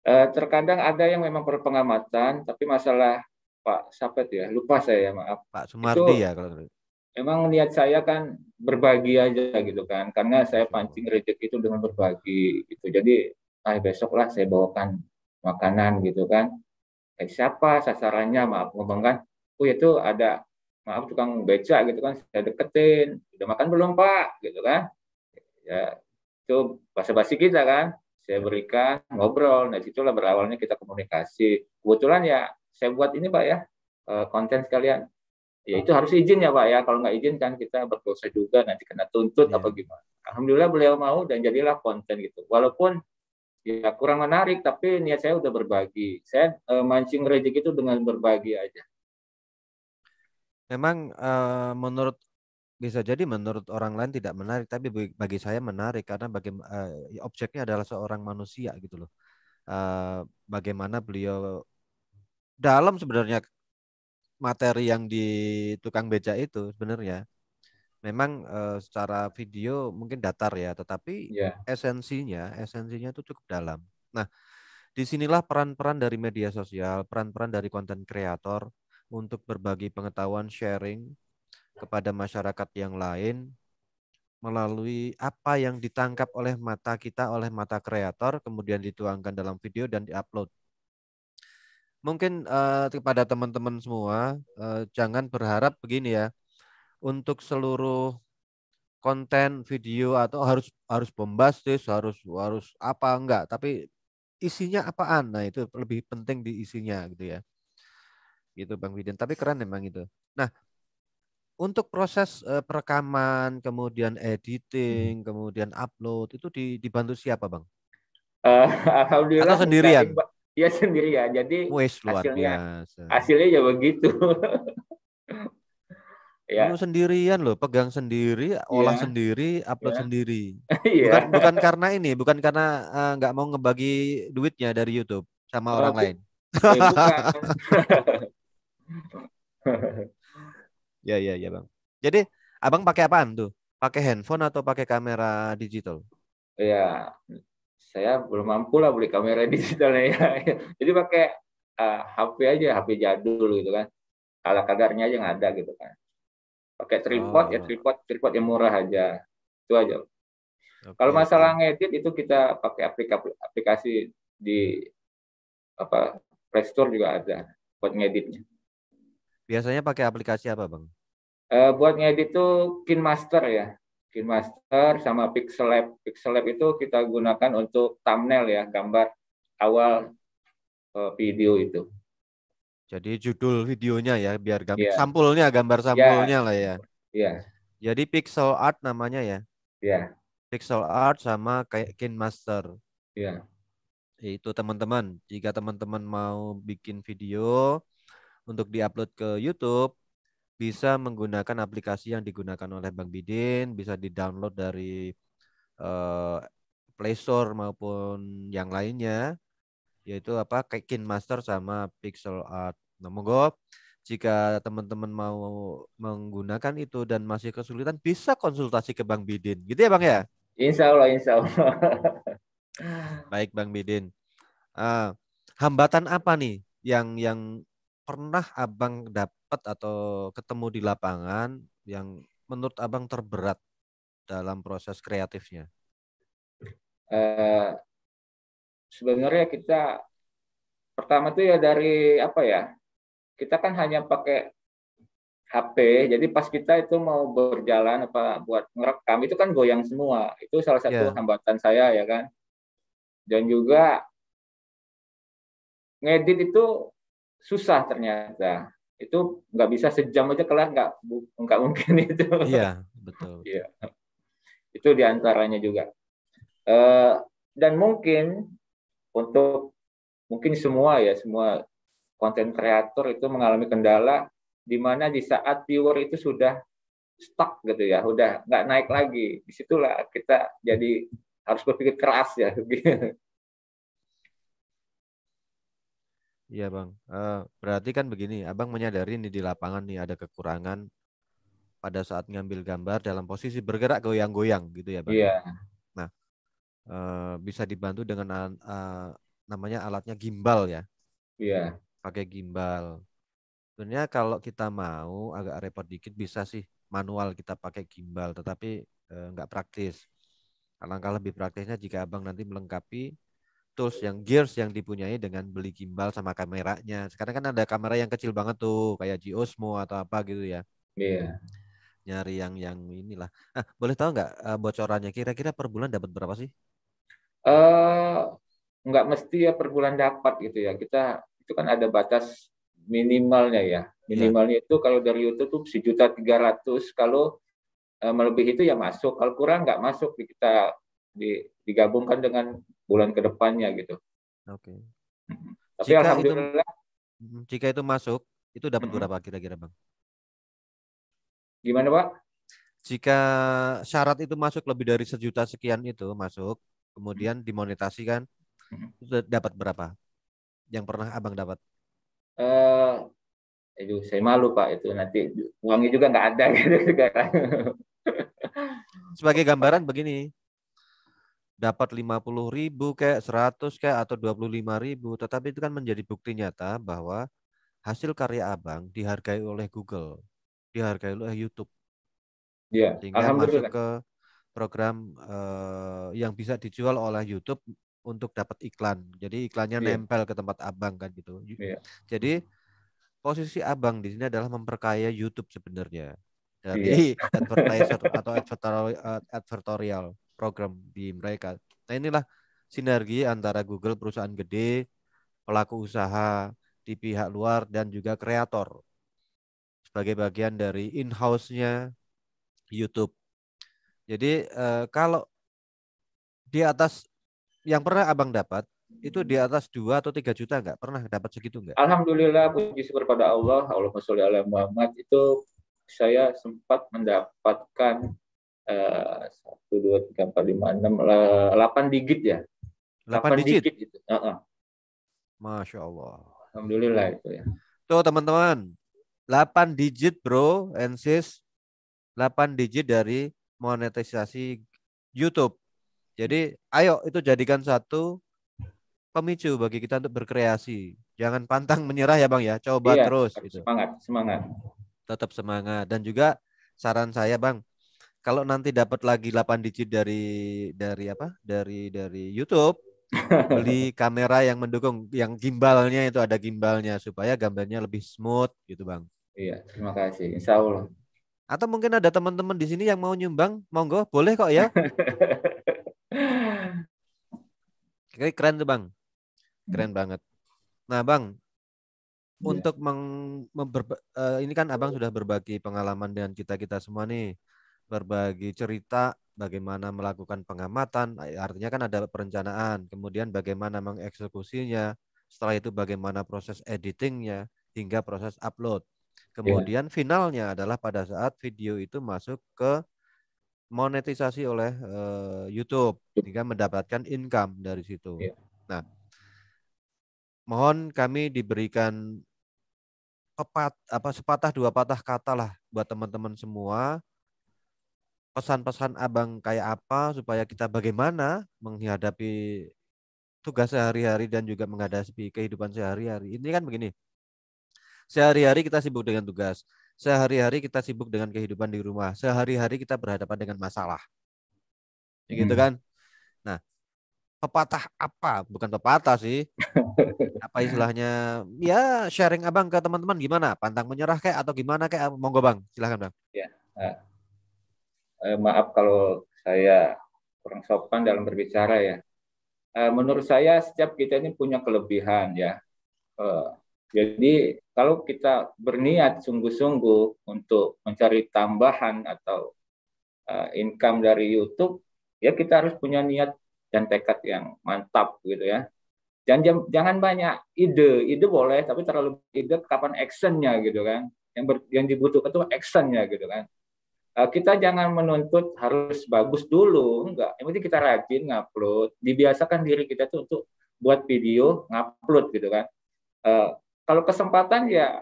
Eh, terkadang ada yang memang perlu pengamatan, tapi masalah Pak Sapet ya, lupa saya ya maaf. Pak Sumardi itu, ya kalau Emang niat saya kan berbagi aja gitu kan, karena saya pancing rezeki itu dengan berbagi gitu. Jadi ah besok lah saya bawakan makanan gitu kan. Eh, siapa sasarannya maaf ngomong kan? Oh ya itu ada maaf tukang beca gitu kan saya deketin. Udah makan belum Pak gitu kan? Ya itu basa-basi kita kan. Saya berikan ngobrol, nah situlah berawalnya kita komunikasi. Kebetulan ya saya buat ini pak ya eh, konten sekalian ya itu harus izin ya pak ya kalau nggak izin kan kita berdosa juga nanti kena tuntut yeah. apa gimana alhamdulillah beliau mau dan jadilah konten gitu walaupun ya kurang menarik tapi niat saya udah berbagi saya uh, mancing rezeki itu dengan berbagi aja memang uh, menurut bisa jadi menurut orang lain tidak menarik tapi bagi saya menarik karena bagi uh, objeknya adalah seorang manusia gitu loh uh, bagaimana beliau dalam sebenarnya materi yang di tukang beca itu sebenarnya memang uh, secara video mungkin datar ya, tetapi yeah. esensinya esensinya itu cukup dalam. Nah, disinilah peran-peran dari media sosial, peran-peran dari konten kreator untuk berbagi pengetahuan, sharing kepada masyarakat yang lain melalui apa yang ditangkap oleh mata kita oleh mata kreator kemudian dituangkan dalam video dan diupload mungkin uh, kepada teman-teman semua uh, jangan berharap begini ya untuk seluruh konten video atau harus harus bombastis harus harus apa enggak tapi isinya apaan nah itu lebih penting di isinya gitu ya gitu bang Widin tapi keren memang itu nah untuk proses uh, perekaman kemudian editing kemudian upload itu dibantu siapa bang uh, alhamdulillah atau sendirian Iya sendiri ya. Jadi Wesh, luar hasilnya biasa. hasilnya ya begitu. ya. Lu sendirian loh, pegang sendiri, olah olah iya. sendiri, upload ya. sendiri. Iya. Bukan bukan karena ini, bukan karena eh, nggak uh, mau ngebagi duitnya dari YouTube sama oh, orang lain. Eh, ya ya ya bang. Jadi abang pakai apaan tuh? Pakai handphone atau pakai kamera digital? Ya, saya belum mampu lah beli kamera digitalnya ya. Jadi pakai uh, eh, HP aja, HP jadul gitu kan. Ala kadarnya aja nggak ada gitu kan. Pakai tripod ya, oh. ya tripod, tripod yang murah aja. Itu aja. Okay. Kalau masalah ngedit itu kita pakai aplikasi aplikasi di apa Play Store juga ada buat ngeditnya. Biasanya pakai aplikasi apa, Bang? Uh, buat ngedit itu Kinemaster ya. KineMaster sama Pixel Lab. Pixel Lab itu kita gunakan untuk thumbnail ya, gambar awal eh, video itu. Jadi judul videonya ya, biar gambar iya. yeah. sampulnya, gambar iya. sampulnya yeah. lah ya. Iya. Yeah. Jadi pixel art namanya ya. Iya. Yeah. Pixel art sama kayak KineMaster. Iya. Yeah. Itu teman-teman, jika teman-teman mau bikin video untuk diupload ke YouTube, bisa menggunakan aplikasi yang digunakan oleh Bang Bidin, bisa di-download dari uh, Play Store maupun yang lainnya, yaitu apa Kekin Master sama Pixel Art. Nah, monggo jika teman-teman mau menggunakan itu dan masih kesulitan bisa konsultasi ke Bang Bidin. Gitu ya Bang ya? Insya Allah, insya Allah. Baik Bang Bidin. Uh, hambatan apa nih yang yang pernah abang dapat dapat atau ketemu di lapangan yang menurut abang terberat dalam proses kreatifnya? Uh, sebenarnya kita pertama itu ya dari apa ya kita kan hanya pakai HP jadi pas kita itu mau berjalan apa buat ngerekam itu kan goyang semua itu salah satu yeah. hambatan saya ya kan dan juga ngedit itu susah ternyata itu nggak bisa sejam aja kelar nggak nggak mungkin itu iya betul iya itu diantaranya juga uh, dan mungkin untuk mungkin semua ya semua konten kreator itu mengalami kendala di mana di saat viewer itu sudah stuck gitu ya udah nggak naik lagi disitulah kita jadi harus berpikir keras ya Iya bang, uh, berarti kan begini, abang menyadari ini di lapangan nih ada kekurangan pada saat ngambil gambar dalam posisi bergerak goyang-goyang gitu ya bang. Ya? Iya. Nah, uh, bisa dibantu dengan uh, namanya alatnya gimbal ya. Iya. Pakai gimbal. Sebenarnya kalau kita mau agak repot dikit bisa sih manual kita pakai gimbal, tetapi uh, praktis. Alangkah lebih praktisnya jika abang nanti melengkapi tools yang gears yang dipunyai dengan beli gimbal sama kameranya. Sekarang kan ada kamera yang kecil banget tuh kayak G Osmo atau apa gitu ya. Iya. Yeah. Nyari yang yang inilah. Nah, boleh tahu nggak eh, bocorannya kira-kira per bulan dapat berapa sih? Eh uh, nggak mesti ya per bulan dapat gitu ya. Kita itu kan ada batas minimalnya ya. Minimalnya yeah. itu kalau dari YouTube tuh sejuta tiga ratus. Kalau melebih melebihi itu ya masuk. Kalau kurang nggak masuk kita digabungkan dengan bulan kedepannya gitu. Oke. Okay. Tapi jika alhamdulillah itu, jika itu masuk itu dapat hmm. berapa kira-kira bang? Gimana pak? Jika syarat itu masuk lebih dari sejuta sekian itu masuk, kemudian dimonetasi kan, hmm. itu dapat berapa? Yang pernah abang dapat? Eh, uh, itu saya malu pak itu nanti uangnya juga nggak ada gitu sekarang. Sebagai gambaran begini, dapat 50 ribu kayak 100 kayak atau 25 ribu. Tetapi itu kan menjadi bukti nyata bahwa hasil karya abang dihargai oleh Google, dihargai oleh YouTube. Ya, Sehingga masuk ke program uh, yang bisa dijual oleh YouTube untuk dapat iklan. Jadi iklannya ya. nempel ke tempat abang kan gitu. ya. Jadi posisi abang di sini adalah memperkaya YouTube sebenarnya dari yeah. advertiser atau eh, advertorial program di mereka. Nah inilah sinergi antara Google perusahaan gede, pelaku usaha di pihak luar dan juga kreator sebagai bagian dari in-house-nya YouTube. Jadi eh, kalau di atas yang pernah abang dapat itu di atas 2 atau 3 juta nggak pernah dapat segitu nggak? Alhamdulillah puji syukur pada Allah Allahumma sholli ala Muhammad itu saya sempat mendapatkan Eh, satu dua tiga empat lima enam delapan digit ya delapan digit, digit gitu. uh -uh. masya allah alhamdulillah itu ya tuh teman-teman delapan digit bro and delapan digit dari monetisasi YouTube jadi ayo itu jadikan satu pemicu bagi kita untuk berkreasi jangan pantang menyerah ya bang ya coba iya, terus gitu. semangat semangat tetap semangat dan juga saran saya bang kalau nanti dapat lagi 8 digit dari dari apa? Dari dari YouTube beli kamera yang mendukung yang gimbalnya itu ada gimbalnya supaya gambarnya lebih smooth gitu, Bang. Iya, terima kasih. Insya Allah. Atau mungkin ada teman-teman di sini yang mau nyumbang, monggo, boleh kok ya. keren tuh, Bang. Keren banget. Nah, Bang, iya. untuk meng, ber, uh, eh, ini kan abang sudah berbagi pengalaman dengan kita kita semua nih berbagi cerita bagaimana melakukan pengamatan, eh, artinya kan ada perencanaan, kemudian bagaimana mengeksekusinya, setelah itu bagaimana proses editingnya hingga proses upload. Kemudian yeah. finalnya adalah pada saat video itu masuk ke monetisasi oleh uh, YouTube hingga mendapatkan income dari situ. Yeah. Nah, mohon kami diberikan pepat apa sepatah dua patah kata lah buat teman-teman semua pesan-pesan abang kayak apa supaya kita bagaimana menghadapi tugas sehari-hari dan juga menghadapi kehidupan sehari-hari. Ini kan begini. Sehari-hari kita sibuk dengan tugas. Sehari-hari kita sibuk dengan kehidupan di rumah. Sehari-hari kita berhadapan dengan masalah. Ya gitu hmm. kan? Nah, pepatah apa? Bukan pepatah sih. Apa istilahnya? Ya sharing abang ke teman-teman gimana? Pantang menyerah kayak atau gimana kayak? Monggo bang, silahkan bang. Ya. Eh, eh, maaf kalau saya kurang sopan dalam berbicara ya. Eh, menurut saya setiap kita ini punya kelebihan ya. Eh, jadi kalau kita berniat sungguh-sungguh untuk mencari tambahan atau eh, income dari YouTube, ya kita harus punya niat dan tekad yang mantap gitu ya. Jangan jangan banyak ide, ide boleh tapi terlalu ide kapan actionnya gitu kan. Yang ber, yang dibutuhkan itu actionnya gitu kan. Eh, kita jangan menuntut harus bagus dulu, enggak. Yang penting kita rajin ngupload. Dibiasakan diri kita tuh untuk buat video ngupload gitu kan. Uh, kalau kesempatan ya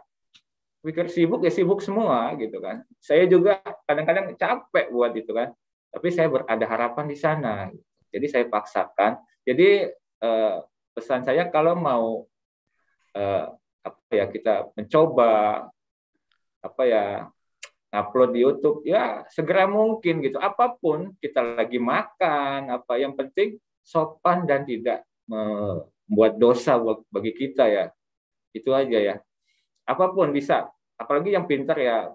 pikir sibuk ya sibuk semua gitu kan. Saya juga kadang-kadang capek buat itu kan. Tapi saya ada harapan di sana. Jadi saya paksakan. Jadi uh, pesan saya kalau mau uh, apa ya kita mencoba apa ya upload di YouTube ya segera mungkin gitu apapun kita lagi makan apa yang penting sopan dan tidak membuat dosa bagi kita ya itu aja ya apapun bisa apalagi yang pintar ya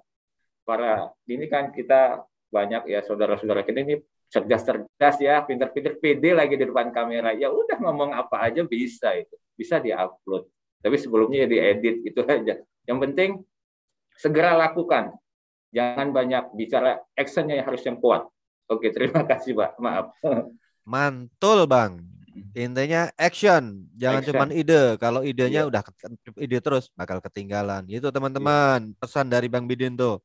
para ini kan kita banyak ya saudara-saudara kita ini cerdas-cerdas ya pintar-pintar pede lagi di depan kamera ya udah ngomong apa aja bisa itu bisa diupload tapi sebelumnya ya diedit gitu aja yang penting segera lakukan Jangan banyak bicara, actionnya yang harus yang kuat. Oke, terima kasih Pak. Maaf. Mantul Bang. Intinya action, jangan cuma ide. Kalau idenya yeah. udah ide terus bakal ketinggalan. Itu teman-teman, yeah. pesan dari Bang Bidin tuh.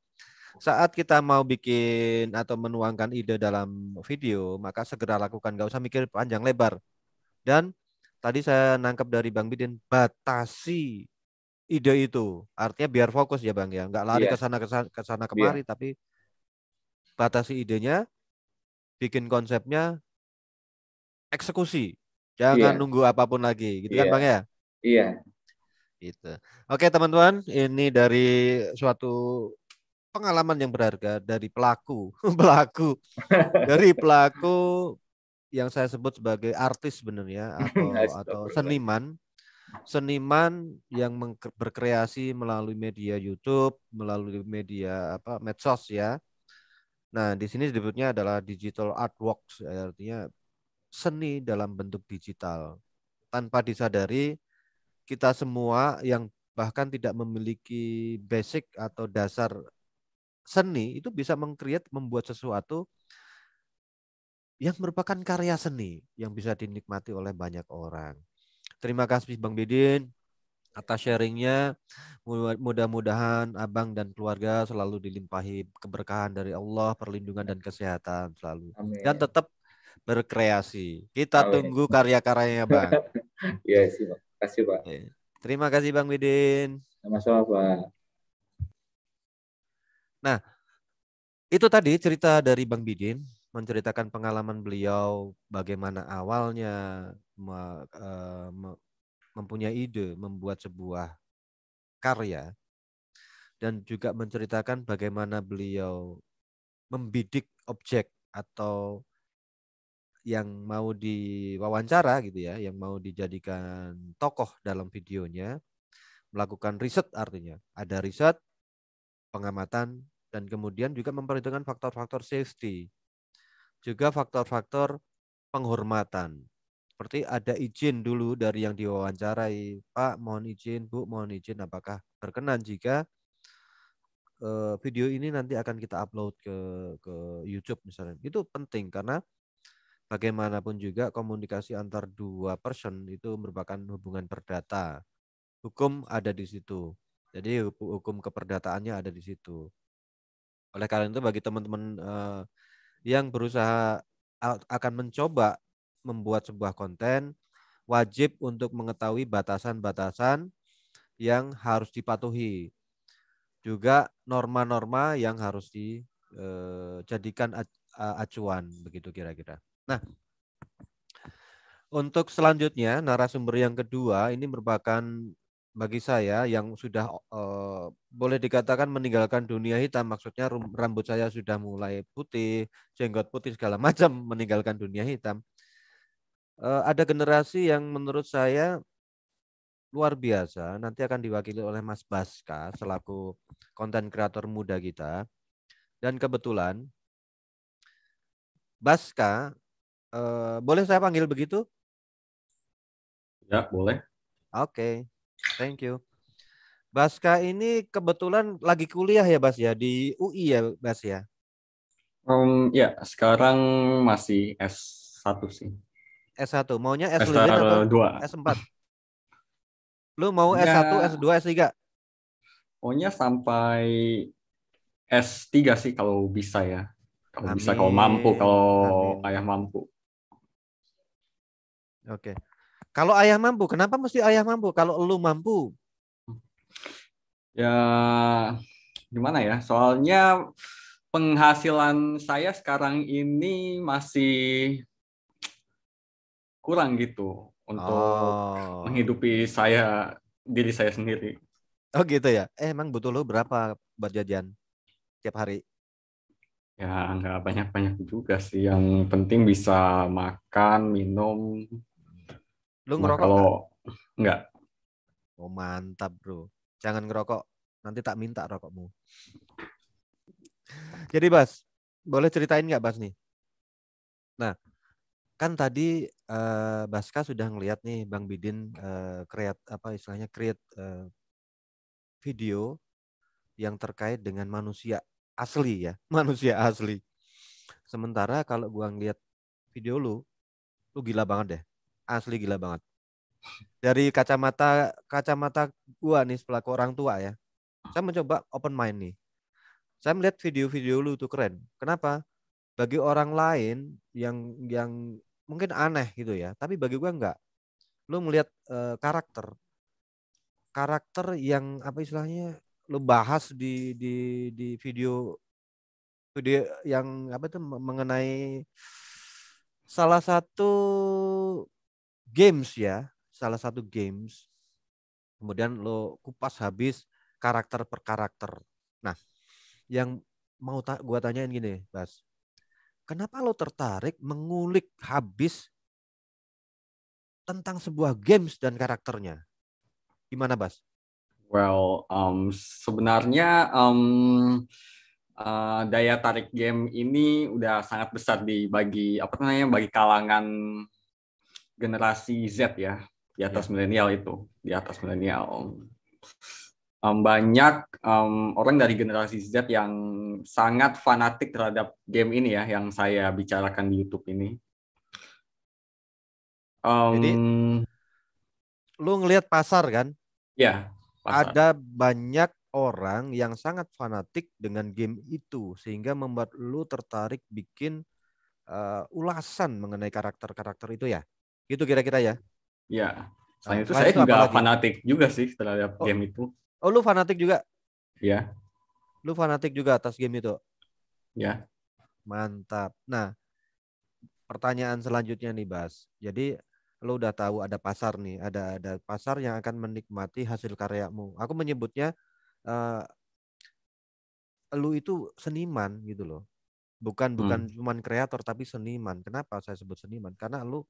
Saat kita mau bikin atau menuangkan ide dalam video, maka segera lakukan, gak usah mikir panjang lebar. Dan tadi saya nangkep dari Bang Bidin, batasi ide itu. Artinya biar fokus ya Bang ya, nggak lari yeah. ke sana ke sana iya. kemari yeah. tapi batasi idenya, bikin konsepnya, eksekusi. Jangan yeah. nunggu apapun lagi, gitu yeah. kan iya. Bang ya? Iya. Yeah. Gitu. Oke teman-teman, ini dari suatu pengalaman yang berharga dari pelaku, pelaku dari pelaku yang saya sebut sebagai artis sebenarnya atau atau seniman seniman yang berkreasi melalui media YouTube, melalui media apa medsos ya. Nah, di sini disebutnya adalah digital artworks, ya, artinya seni dalam bentuk digital. Tanpa disadari, kita semua yang bahkan tidak memiliki basic atau dasar seni itu bisa mengkreat membuat sesuatu yang merupakan karya seni yang bisa dinikmati oleh banyak orang. Terima kasih Bang Bidin atas sharingnya. Mudah-mudahan abang dan keluarga selalu dilimpahi keberkahan dari Allah, perlindungan dan kesehatan selalu. Amin. Dan tetap berkreasi. Kita Amin. tunggu karya-karyanya bang. Iya sih Pak. Terima kasih pak. Terima kasih bang Widin. Sama-sama pak. Nah, itu tadi cerita dari Bang Bidin menceritakan pengalaman beliau bagaimana awalnya e, mempunyai ide membuat sebuah karya dan juga menceritakan bagaimana beliau membidik objek atau yang mau diwawancara gitu ya, yang mau dijadikan tokoh dalam videonya melakukan riset artinya. Ada riset, pengamatan dan kemudian juga memperhitungkan faktor-faktor safety juga faktor-faktor penghormatan. Seperti ada izin dulu dari yang diwawancarai, Pak mohon izin, Bu mohon izin, apakah berkenan jika eh, video ini nanti akan kita upload ke ke YouTube misalnya. Itu penting karena bagaimanapun juga komunikasi antar dua person itu merupakan hubungan perdata. Hukum ada di situ. Jadi hukum keperdataannya ada di situ. Oleh karena itu bagi teman-teman eh, yang berusaha akan mencoba membuat sebuah konten wajib untuk mengetahui batasan-batasan yang harus dipatuhi. Juga norma-norma yang harus dijadikan eh, acuan begitu kira-kira. Nah, untuk selanjutnya narasumber yang kedua ini merupakan bagi saya yang sudah eh, boleh dikatakan meninggalkan dunia hitam, maksudnya rambut saya sudah mulai putih, jenggot putih segala macam meninggalkan dunia hitam. Eh, ada generasi yang menurut saya luar biasa, nanti akan diwakili oleh Mas Baska selaku konten kreator muda kita. Dan kebetulan Baska, eh, boleh saya panggil begitu? Ya, boleh. Oke. Okay. Thank you. Baska ini kebetulan lagi kuliah ya Bas ya di UI ya Bas ya. Um, ya sekarang masih S1 sih. S1 maunya S, 2 atau 2. S4? Lu mau ya, S1, S2, S3? Maunya sampai S3 sih kalau bisa ya. Kalau Amin. bisa kalau mampu, kalau Amin. ayah mampu. Oke. Okay. Kalau ayah mampu, kenapa mesti ayah mampu? Kalau lu mampu? Ya, gimana ya? Soalnya penghasilan saya sekarang ini masih kurang gitu untuk oh. menghidupi saya diri saya sendiri. Oh gitu ya. Eh, emang butuh lo berapa buat jajan tiap hari? Ya nggak banyak-banyak juga sih. Yang penting bisa makan, minum, Lu nah, ngerokok? kalau kan? enggak. Oh, mantap, Bro. Jangan ngerokok. Nanti tak minta rokokmu. Jadi, Bas, boleh ceritain nggak, Bas nih? Nah, kan tadi uh, Baska sudah ngelihat nih Bang Bidin uh, create apa istilahnya create uh, video yang terkait dengan manusia asli ya, manusia asli. Sementara kalau gua ngeliat video lu, lu gila banget deh asli gila banget dari kacamata kacamata gua nih pelaku orang tua ya saya mencoba open mind nih saya melihat video-video lu tuh keren kenapa bagi orang lain yang yang mungkin aneh gitu ya tapi bagi gua enggak lu melihat uh, karakter karakter yang apa istilahnya lu bahas di di di video video yang apa itu mengenai salah satu games ya, salah satu games. Kemudian lo kupas habis karakter per karakter. Nah, yang mau ta gua tanyain gini, Bas. Kenapa lo tertarik mengulik habis tentang sebuah games dan karakternya? Gimana, Bas? Well, um, sebenarnya um, uh, daya tarik game ini udah sangat besar di bagi apa namanya bagi kalangan generasi Z ya, di atas ya. milenial itu, di atas milenial. Um, banyak um, orang dari generasi Z yang sangat fanatik terhadap game ini ya, yang saya bicarakan di YouTube ini. Um, Jadi, lu ngelihat pasar kan? Ya. Pasar. Ada banyak orang yang sangat fanatik dengan game itu sehingga membuat lu tertarik bikin uh, ulasan mengenai karakter-karakter itu ya? Gitu kira-kira ya. Iya. Selain nah, nah, itu saya juga apalagi? fanatik juga sih terhadap oh. game itu. Oh, lu fanatik juga? Iya. Lu fanatik juga atas game itu? Iya. Mantap. Nah, pertanyaan selanjutnya nih, Bas. Jadi lu udah tahu ada pasar nih, ada ada pasar yang akan menikmati hasil karyamu. Aku menyebutnya uh, lu itu seniman gitu loh. Bukan bukan hmm. cuman kreator tapi seniman. Kenapa saya sebut seniman? Karena lu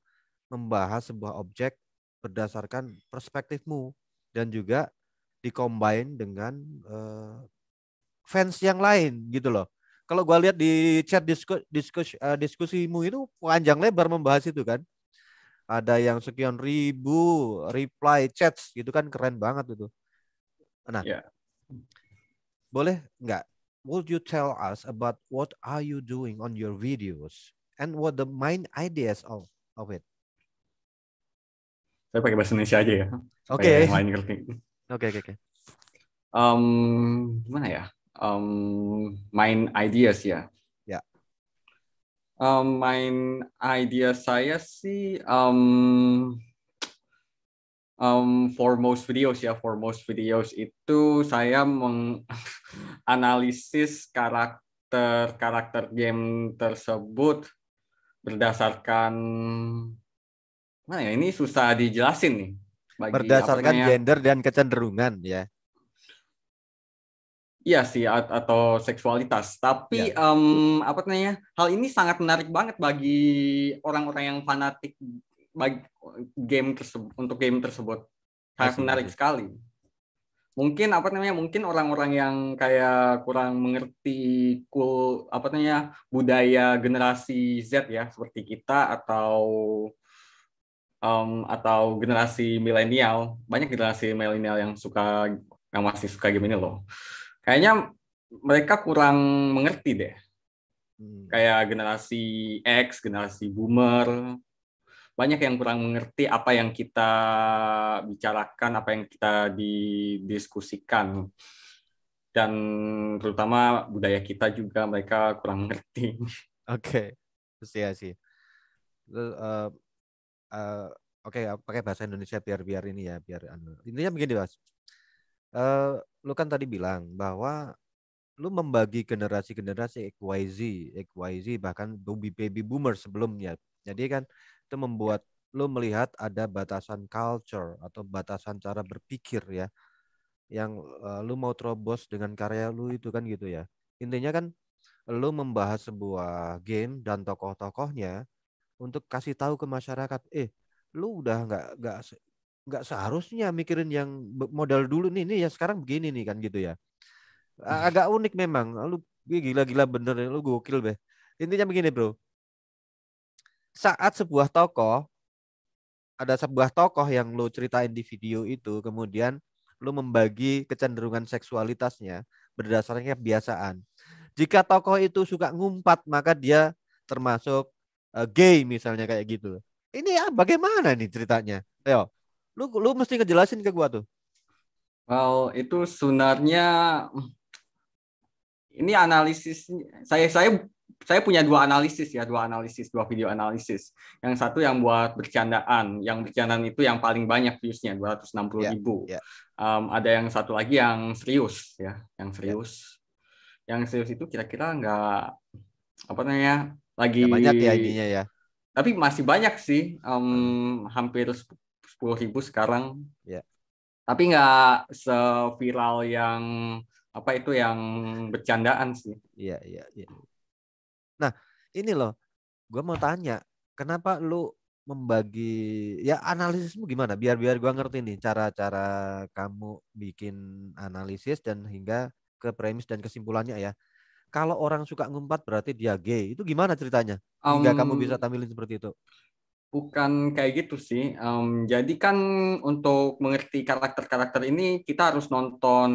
membahas sebuah objek berdasarkan perspektifmu dan juga dikombin dengan uh, fans yang lain gitu loh. Kalau gue lihat di chat diskus, diskus, uh, eh, diskusimu itu panjang lebar membahas itu kan. Ada yang sekian ribu reply chats gitu kan keren banget itu. Nah, yeah. boleh nggak? Would you tell us about what are you doing on your videos and what the main ideas of of it? Saya pakai bahasa Indonesia aja ya. Oke. Okay. Yang lain ngerti. Oke oke oke. Um, gimana ya? Um, main ideas ya. Ya. Yeah. Um, main idea saya sih um, um, for most videos ya for most videos itu saya menganalisis karakter karakter game tersebut berdasarkan mana ya ini susah dijelasin nih bagi berdasarkan apanya, gender dan kecenderungan ya Iya sih atau seksualitas. Tapi ya. um, apa namanya? Hal ini sangat menarik banget bagi orang-orang yang fanatik bagi game tersebut untuk game tersebut. Sangat ya, menarik sekali. Mungkin apa namanya? Mungkin orang-orang yang kayak kurang mengerti cool apa namanya budaya generasi Z ya seperti kita atau um, atau generasi milenial banyak generasi milenial yang suka yang masih suka game ini loh kayaknya mereka kurang mengerti deh hmm. kayak generasi X generasi boomer banyak yang kurang mengerti apa yang kita bicarakan apa yang kita didiskusikan dan terutama budaya kita juga mereka kurang ngerti oke okay. Iya sih sih uh, oke okay, ya, pakai bahasa Indonesia biar biar ini ya biar anu. intinya begini mas uh, lu kan tadi bilang bahwa lu membagi generasi-generasi XYZ, XYZ bahkan baby baby boomer sebelumnya. Jadi kan itu membuat lu melihat ada batasan culture atau batasan cara berpikir ya yang uh, lu mau terobos dengan karya lu itu kan gitu ya. Intinya kan lu membahas sebuah game dan tokoh-tokohnya untuk kasih tahu ke masyarakat eh lu udah nggak nggak nggak seharusnya mikirin yang modal dulu nih nih ya sekarang begini nih kan gitu ya hmm. agak unik memang lu gila-gila bener ya, lu gokil be intinya begini bro saat sebuah tokoh ada sebuah tokoh yang lu ceritain di video itu kemudian lu membagi kecenderungan seksualitasnya berdasarkan kebiasaan jika tokoh itu suka ngumpat maka dia termasuk uh, gay misalnya kayak gitu. Ini ya bagaimana nih ceritanya? Ayo, lu lu mesti ngejelasin ke gua tuh. Wow, itu sebenarnya ini analisis saya saya saya punya dua analisis ya, dua analisis, dua video analisis. Yang satu yang buat bercandaan, yang bercandaan itu yang paling banyak viewsnya 260 ya, yeah, ribu. Yeah. Ya. Um, ada yang satu lagi yang serius ya, yang ya. serius. Yeah. Yang serius itu kira-kira nggak apa namanya lagi ya banyak ya ininya ya tapi masih banyak sih um, hampir sepuluh ribu sekarang ya. tapi nggak seviral yang apa itu yang bercandaan sih iya iya ya. nah ini loh gue mau tanya kenapa lu membagi ya analisismu gimana biar biar gue ngerti nih cara-cara kamu bikin analisis dan hingga ke premis dan kesimpulannya ya kalau orang suka ngumpat berarti dia gay. Itu gimana ceritanya? Um, kamu bisa tampilin seperti itu. Bukan kayak gitu sih. Um, jadi kan untuk mengerti karakter-karakter ini kita harus nonton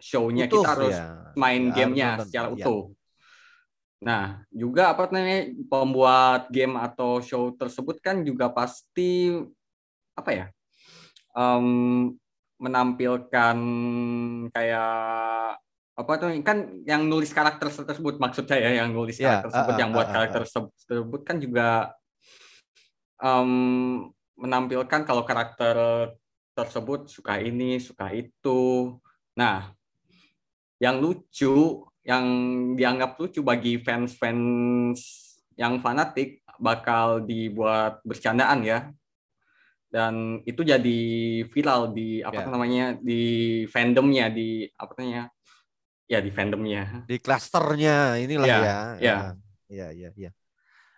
show-nya, utuh, kita harus iya. main ya, gamenya harus secara iya. utuh. Ya. Nah, juga apa namanya pembuat game atau show tersebut kan juga pasti apa ya um, menampilkan kayak apa tuh kan yang nulis karakter tersebut maksud saya ya, yang nulis yeah, karakter tersebut uh, uh, yang ah, buat uh, uh, karakter tersebut kan juga um, menampilkan kalau karakter tersebut suka ini suka itu nah yang lucu yang dianggap lucu bagi fans-fans yang fanatik bakal dibuat bercandaan ya dan itu jadi viral di apa yeah. namanya di fandomnya di apa namanya ya di fandomnya di klasternya inilah ya ya ya ya ya, ya.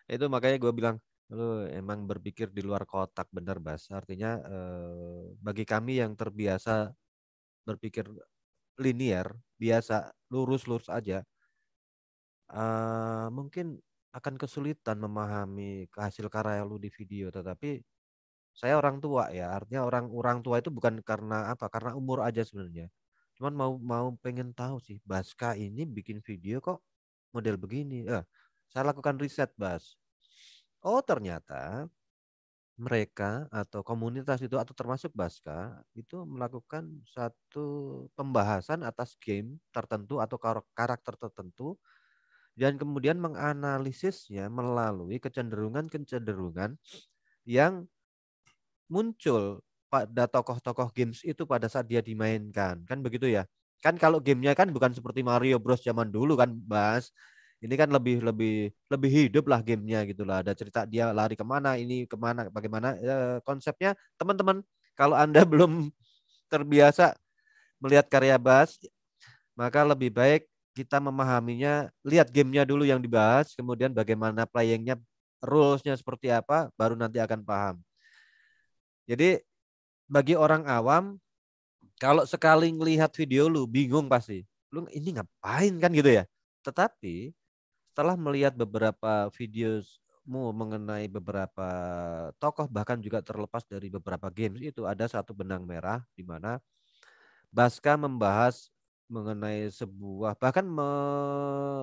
itu makanya gue bilang lu emang berpikir di luar kotak benar Bas artinya eh, bagi kami yang terbiasa berpikir linier biasa lurus lurus aja eh, mungkin akan kesulitan memahami hasil karya lu di video tetapi saya orang tua ya artinya orang orang tua itu bukan karena apa karena umur aja sebenarnya cuman mau mau pengen tahu sih Baska ini bikin video kok model begini eh, saya lakukan riset Bas oh ternyata mereka atau komunitas itu atau termasuk Baska itu melakukan satu pembahasan atas game tertentu atau karakter tertentu dan kemudian menganalisisnya melalui kecenderungan-kecenderungan yang muncul pada tokoh-tokoh games itu pada saat dia dimainkan kan begitu ya kan kalau gamenya kan bukan seperti Mario Bros zaman dulu kan Bas ini kan lebih lebih lebih hidup lah gamenya gitulah ada cerita dia lari kemana ini kemana bagaimana e, konsepnya teman-teman kalau anda belum terbiasa melihat karya Bas maka lebih baik kita memahaminya lihat gamenya dulu yang dibahas kemudian bagaimana playingnya rulesnya seperti apa baru nanti akan paham jadi bagi orang awam kalau sekali ngelihat video lu bingung pasti. Lu ini ngapain kan gitu ya. Tetapi setelah melihat beberapa video mengenai beberapa tokoh bahkan juga terlepas dari beberapa games itu ada satu benang merah di mana Baska membahas mengenai sebuah bahkan me,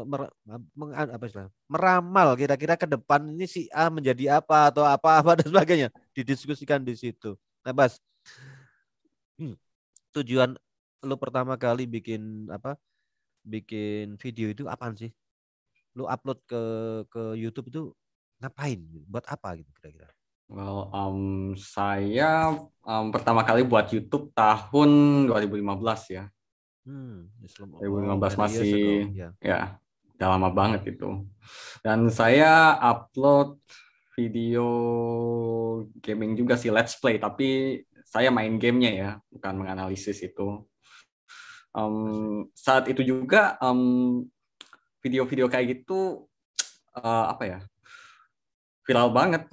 mer, meng, apa istilah, meramal kira-kira ke depan ini si A menjadi apa atau apa apa dan sebagainya didiskusikan di situ. Nah, Bas, Hmm. tujuan lu pertama kali bikin apa bikin video itu apaan sih lu upload ke ke YouTube itu ngapain buat apa gitu kira-kira Well, um, saya um, pertama kali buat YouTube tahun 2015 ya. Hmm, 2015 ya oh, masih ago, ya yeah. ya udah lama banget itu. Dan saya upload video gaming juga sih let's play tapi saya main gamenya ya, bukan menganalisis itu. Um, saat itu juga video video-video kayak gitu uh, apa ya viral banget,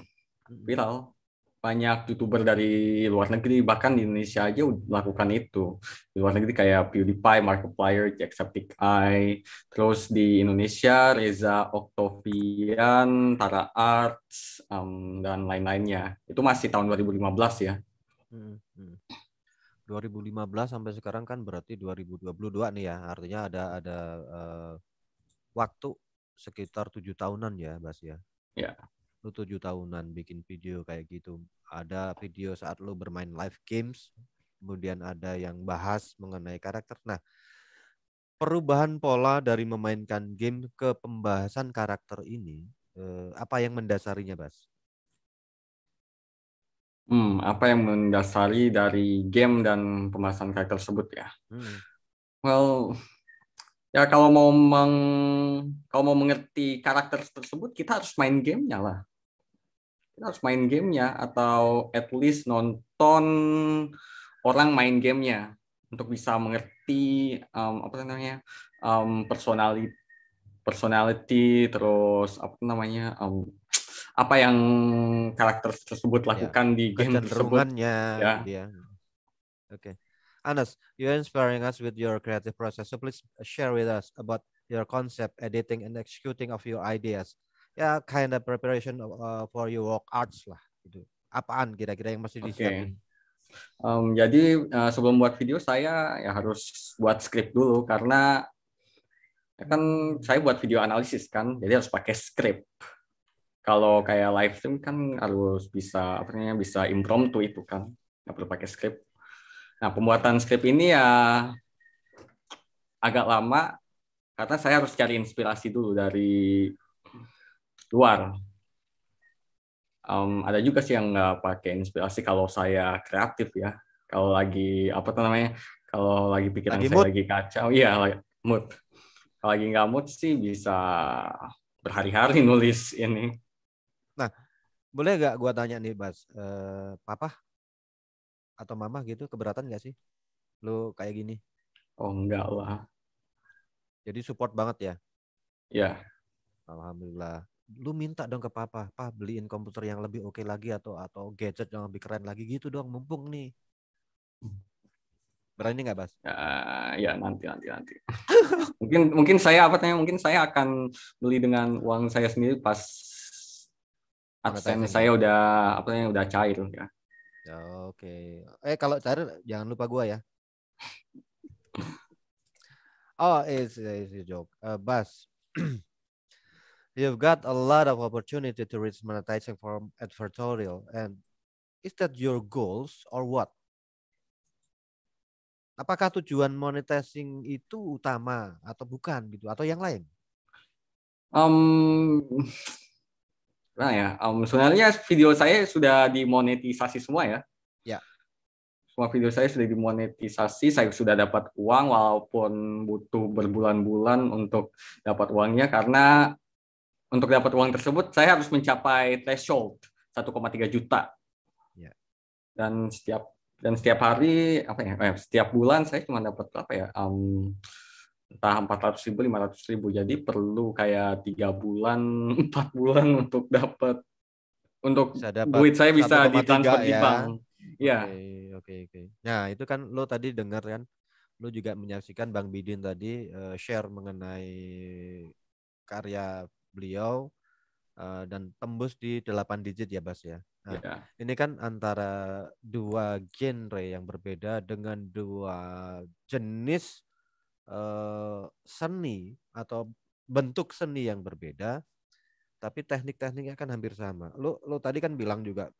viral banyak youtuber dari luar negeri bahkan di Indonesia aja melakukan itu di luar negeri kayak PewDiePie, Markiplier, Jacksepticeye, terus di Indonesia Reza Octavian, Tara Arts um, dan lain-lainnya itu masih tahun 2015 ya 2015 hmm, hmm. sampai sekarang kan berarti 2022 nih ya. Artinya ada ada uh, waktu sekitar tujuh tahunan ya, Bas ya. Ya. Lu tujuh tahunan bikin video kayak gitu. Ada video saat lu bermain live games, kemudian ada yang bahas mengenai karakter. Nah, perubahan pola dari memainkan game ke pembahasan karakter ini eh, apa yang mendasarinya, Bas? Hmm, apa yang mendasari dari game dan pembahasan kayak tersebut ya? Hmm. Well, ya kalau mau meng kalau mau mengerti karakter tersebut kita harus main gamenya lah. Kita harus main gamenya atau at least nonton orang main gamenya untuk bisa mengerti, um, apa namanya, um, personality, personality terus apa namanya, um, apa yang karakter tersebut ya, lakukan ya, di game tersebut. Ya. ya. Oke. Okay. Anas, you're inspiring us with your creative process. So please share with us about your concept, editing, and executing of your ideas. Ya, yeah, kind of preparation of, uh, for your work arts lah. Gitu. Apaan kira-kira yang masih disiapin? Okay. Um, jadi uh, sebelum buat video saya ya harus buat skrip dulu karena ya kan saya buat video analisis kan, jadi harus pakai skrip kalau kayak live stream kan harus bisa apa namanya bisa impromptu itu kan nggak perlu pakai script nah pembuatan script ini ya agak lama karena saya harus cari inspirasi dulu dari luar um, ada juga sih yang nggak pakai inspirasi kalau saya kreatif ya kalau lagi apa namanya kalau lagi pikiran lagi saya mood. lagi kacau iya mood kalau lagi nggak mood sih bisa berhari-hari nulis ini boleh gak gue tanya nih Bas, eh, papa atau mama gitu keberatan gak sih? Lu kayak gini? Oh enggak lah. Jadi support banget ya? Ya. Alhamdulillah. Lu minta dong ke papa, pak beliin komputer yang lebih oke okay lagi atau atau gadget yang lebih keren lagi gitu dong, mumpung nih. Berani nggak, Bas? Uh, ya nanti nanti nanti. mungkin mungkin saya apa tanya Mungkin saya akan beli dengan uang saya sendiri pas adsense saya udah apa namanya udah cair ya. Oke. Okay. Eh kalau cair jangan lupa gua ya. oh, it's, it's a joke. Uh, Bas. You've got a lot of opportunity to reach monetizing from advertorial and is that your goals or what? Apakah tujuan monetizing itu utama atau bukan gitu atau yang lain? Um, Nah ya, um, sebenarnya video saya sudah dimonetisasi semua ya. Ya. Semua video saya sudah dimonetisasi, saya sudah dapat uang walaupun butuh berbulan-bulan untuk dapat uangnya karena untuk dapat uang tersebut saya harus mencapai threshold 1,3 juta. Ya. Dan setiap dan setiap hari apa ya? Eh, setiap bulan saya cuma dapat apa ya? Um, entah 400 ribu, 500 ribu. Jadi perlu kayak tiga bulan, empat bulan untuk dapat untuk bisa duit saya bisa ditransfer ya. di bank. Ya. Oke, oke, Nah, itu kan lo tadi dengar kan, lo juga menyaksikan Bang Bidin tadi uh, share mengenai karya beliau uh, dan tembus di 8 digit ya, Bas ya. Nah, yeah. ini kan antara dua genre yang berbeda dengan dua jenis Eh, seni atau bentuk seni yang berbeda, tapi teknik-tekniknya kan hampir sama. Lu lu tadi kan bilang juga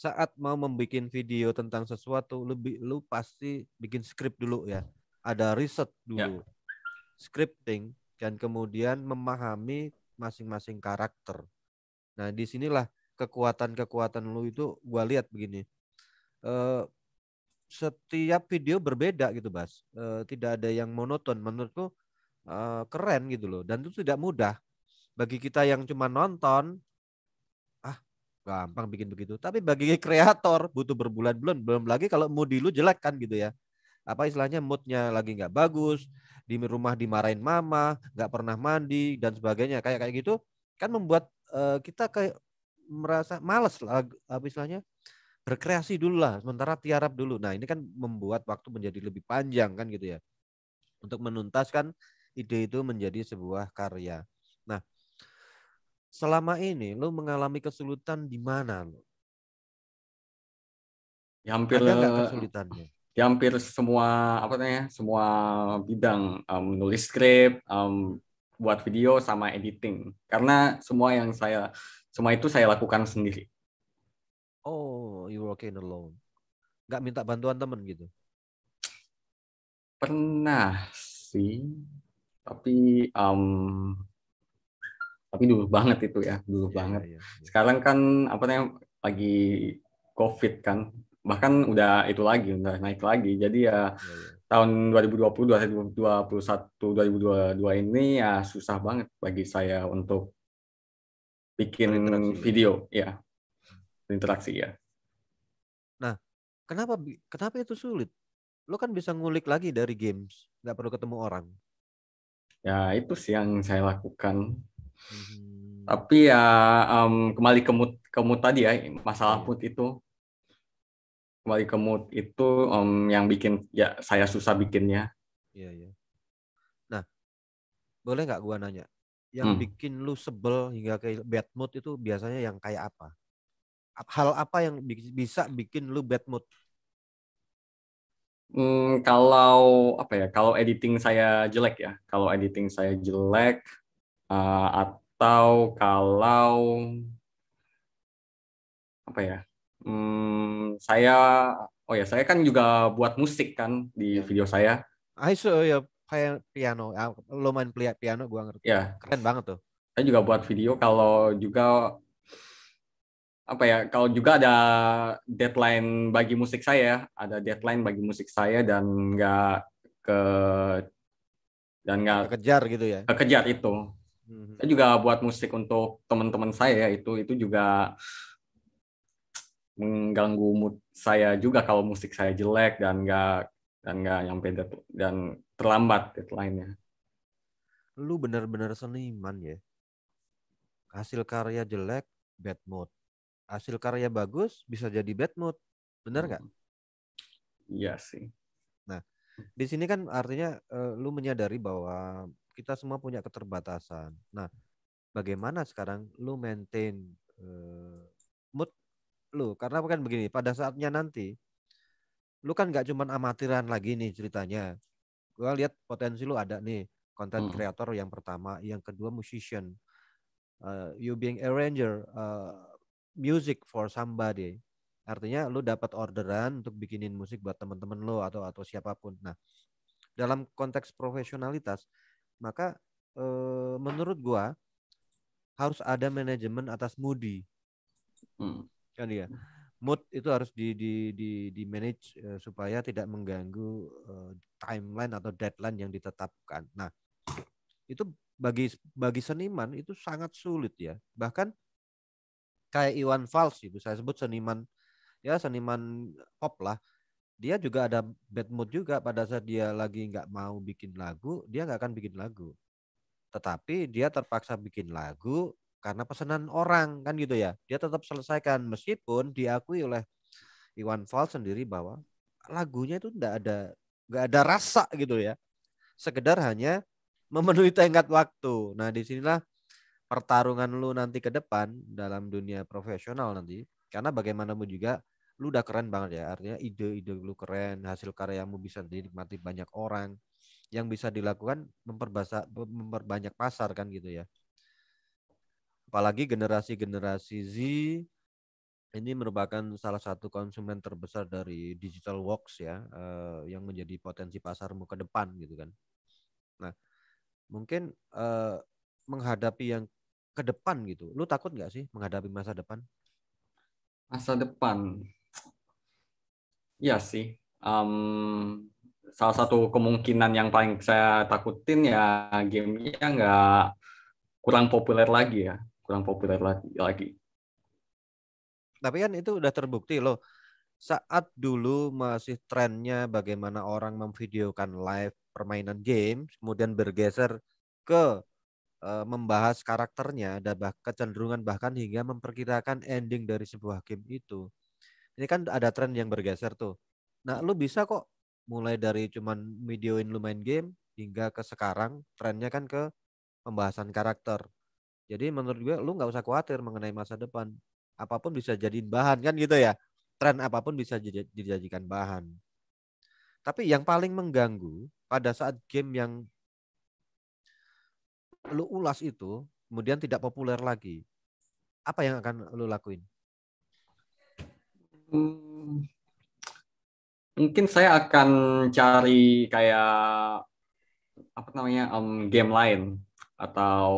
saat mau membuat video tentang sesuatu lebih lu pasti bikin skrip dulu ya. Ada riset dulu. Ya. Scripting dan kemudian memahami masing-masing karakter. Nah, disinilah kekuatan-kekuatan lu itu gua lihat begini. Eh, setiap video berbeda gitu Bas. E, tidak ada yang monoton menurutku e, keren gitu loh dan itu tidak mudah bagi kita yang cuma nonton ah gampang bikin begitu. Tapi bagi kreator butuh berbulan-bulan belum lagi kalau mood lu jelek kan gitu ya. Apa istilahnya moodnya lagi nggak bagus, di rumah dimarahin mama, nggak pernah mandi dan sebagainya kayak kayak gitu kan membuat uh, kita kayak merasa males lah apa istilahnya berkreasi dulu lah, sementara tiarap dulu. Nah ini kan membuat waktu menjadi lebih panjang kan gitu ya, untuk menuntaskan ide itu menjadi sebuah karya. Nah selama ini lo mengalami kesulitan di mana lo? Ya, hampir ada Ya, hampir semua apa namanya semua bidang um, menulis skrip, um, buat video sama editing karena semua yang saya semua itu saya lakukan sendiri Oh, you working alone. Gak minta bantuan temen gitu? Pernah sih, tapi um, tapi dulu banget itu ya, dulu yeah, banget. Yeah, yeah. Sekarang kan apa namanya lagi COVID kan, bahkan udah itu lagi, udah naik lagi. Jadi ya yeah, yeah. tahun 2020, 2021, 2022 ini ya susah banget bagi saya untuk bikin ya? video, ya interaksi ya. Nah, kenapa kenapa itu sulit? Lo kan bisa ngulik lagi dari games, nggak perlu ketemu orang. Ya itu sih yang saya lakukan. Hmm. Tapi ya um, kembali ke mood, ke mood tadi ya masalah iya. mood itu kembali ke mood itu um, yang bikin ya saya susah bikinnya. Iya iya. Nah, boleh nggak gua nanya? Yang hmm. bikin lu sebel hingga ke bad mood itu biasanya yang kayak apa? hal apa yang bisa bikin lu bad mood? Hmm, kalau apa ya? Kalau editing saya jelek ya. Kalau editing saya jelek uh, atau kalau apa ya? Hmm, saya oh ya saya kan juga buat musik kan di yeah. video saya. Ayo, ah, saw ya piano. Ah, Lo main piano, gue ngerti. Ya. Yeah. Keren banget tuh. Saya juga buat video. Kalau juga apa ya kalau juga ada deadline bagi musik saya ada deadline bagi musik saya dan nggak ke dan nggak kejar gitu ya kejar itu mm-hmm. saya juga buat musik untuk teman-teman saya itu itu juga mengganggu mood saya juga kalau musik saya jelek dan nggak dan nggak nyampe dan terlambat deadline-nya lu benar-benar seniman ya hasil karya jelek bad mood hasil karya bagus bisa jadi bad mood. Benar nggak? Hmm. Iya sih. Nah, di sini kan artinya uh, lu menyadari bahwa kita semua punya keterbatasan. Nah, bagaimana sekarang lu maintain uh, mood lu? Karena kan begini, pada saatnya nanti lu kan nggak cuman amatiran lagi nih ceritanya. Gua lihat potensi lu ada nih, konten hmm. creator hmm. yang pertama, yang kedua musician, uh, you being arranger, music for somebody. Artinya lu dapat orderan untuk bikinin musik buat temen-temen lu atau atau siapapun. Nah, dalam konteks profesionalitas, maka e, menurut gua harus ada manajemen atas moody. Hmm. Kan ya. Mood itu harus di di di di manage e, supaya tidak mengganggu e, timeline atau deadline yang ditetapkan. Nah, itu bagi bagi seniman itu sangat sulit ya. Bahkan kayak Iwan Fals gitu saya sebut seniman ya seniman pop lah dia juga ada bad mood juga pada saat dia lagi nggak mau bikin lagu dia nggak akan bikin lagu tetapi dia terpaksa bikin lagu karena pesanan orang kan gitu ya dia tetap selesaikan meskipun diakui oleh Iwan Fals sendiri bahwa lagunya itu nggak ada nggak ada rasa gitu ya sekedar hanya memenuhi tenggat waktu nah disinilah pertarungan lu nanti ke depan dalam dunia profesional nanti karena bagaimanapun juga lu udah keren banget ya artinya ide-ide lu keren hasil karyamu bisa dinikmati banyak orang yang bisa dilakukan memperbasa memperbanyak pasar kan gitu ya apalagi generasi-generasi Z ini merupakan salah satu konsumen terbesar dari digital works ya eh, yang menjadi potensi pasarmu ke depan gitu kan nah mungkin eh, menghadapi yang ke depan gitu. Lu takut nggak sih menghadapi masa depan? Masa depan, ya sih. Um, salah satu kemungkinan yang paling saya takutin ya gamenya nggak kurang populer lagi ya, kurang populer lagi. Tapi kan itu udah terbukti loh saat dulu masih trennya bagaimana orang memvideokan live permainan game, kemudian bergeser ke Eh, membahas karakternya dan bah kecenderungan bahkan hingga memperkirakan ending dari sebuah game itu. Ini kan ada tren yang bergeser tuh. Nah, lu bisa kok mulai dari cuman videoin lu main game hingga ke sekarang trennya kan ke pembahasan karakter. Jadi menurut gue lu nggak usah khawatir mengenai masa depan. Apapun bisa jadi bahan kan gitu ya. Tren apapun bisa dijadikan bahan. Tapi yang paling mengganggu pada saat game yang lu ulas itu kemudian tidak populer lagi, apa yang akan lu lakuin? Hmm, mungkin saya akan cari kayak apa namanya um, game lain atau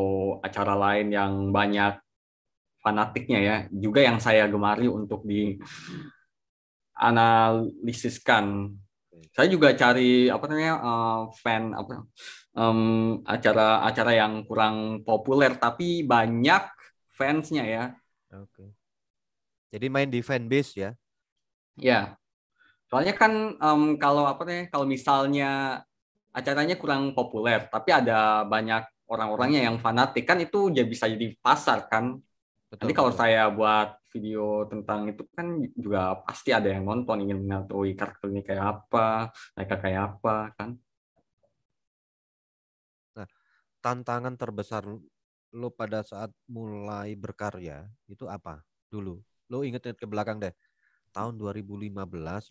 acara lain yang banyak fanatiknya ya juga yang saya gemari untuk dianalisiskan saya juga cari apa namanya uh, fan apa um, acara-acara yang kurang populer tapi banyak fansnya ya. Oke. Jadi main di fanbase ya? Ya. Soalnya kan um, kalau apa nih kalau misalnya acaranya kurang populer tapi ada banyak orang-orangnya yang fanatik kan itu jadi bisa jadi pasar kan. Betul, Nanti kalau saya buat video tentang itu kan juga pasti ada yang nonton ingin mengetahui karakter ini kayak apa, mereka kayak apa kan. Nah, tantangan terbesar lo pada saat mulai berkarya itu apa dulu? Lo inget-inget ke belakang deh. Tahun 2015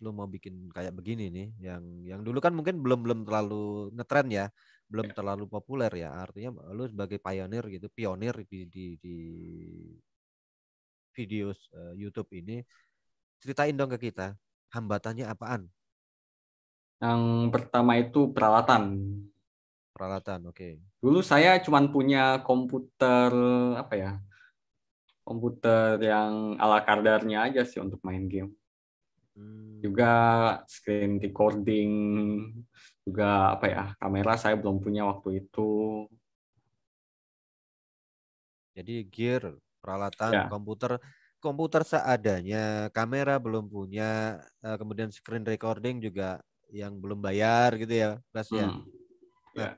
lo mau bikin kayak begini nih yang yang dulu kan mungkin belum belum terlalu ngetren ya, belum ya. terlalu populer ya. Artinya lo sebagai pionir gitu, pionir di di di video uh, eh, YouTube ini ceritain dong ke kita hambatannya apaan? Yang pertama itu peralatan. Peralatan, oke. Okay. Dulu saya cuma punya komputer apa ya? Komputer yang ala kadarnya aja sih untuk main game. Hmm. Juga screen recording, juga apa ya? Kamera saya belum punya waktu itu. Jadi gear peralatan ya. komputer komputer seadanya, kamera belum punya, eh, kemudian screen recording juga yang belum bayar gitu ya, plus ya? hmm. Nah, ya.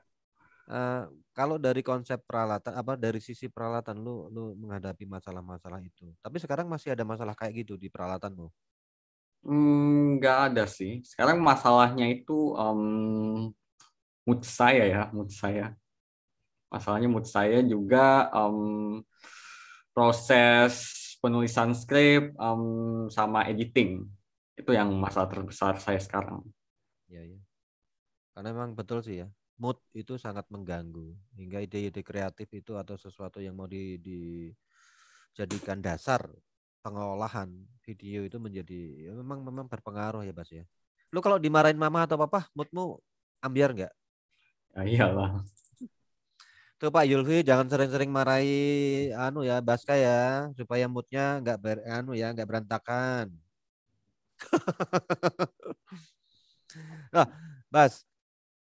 Nah, kalau dari konsep peralatan apa dari sisi peralatan lu lu menghadapi masalah-masalah itu. Tapi sekarang masih ada masalah kayak gitu di peralatan lu? Enggak hmm, mm, ada sih. Sekarang masalahnya itu um, mood saya ya, mood saya. Masalahnya mood saya juga um, proses penulisan skrip um, sama editing itu yang masalah terbesar saya sekarang. Iya, iya. Karena memang betul sih ya, mood itu sangat mengganggu. Hingga ide-ide kreatif itu atau sesuatu yang mau di, dijadikan dasar pengolahan video itu menjadi ya memang memang berpengaruh ya Bas ya. Lu kalau dimarahin mama atau papa, moodmu ambiar nggak? Ya, iyalah. Tuh Pak Yulvi jangan sering-sering marahi anu ya Baska ya supaya moodnya nggak ber anu ya nggak berantakan. nah, Bas,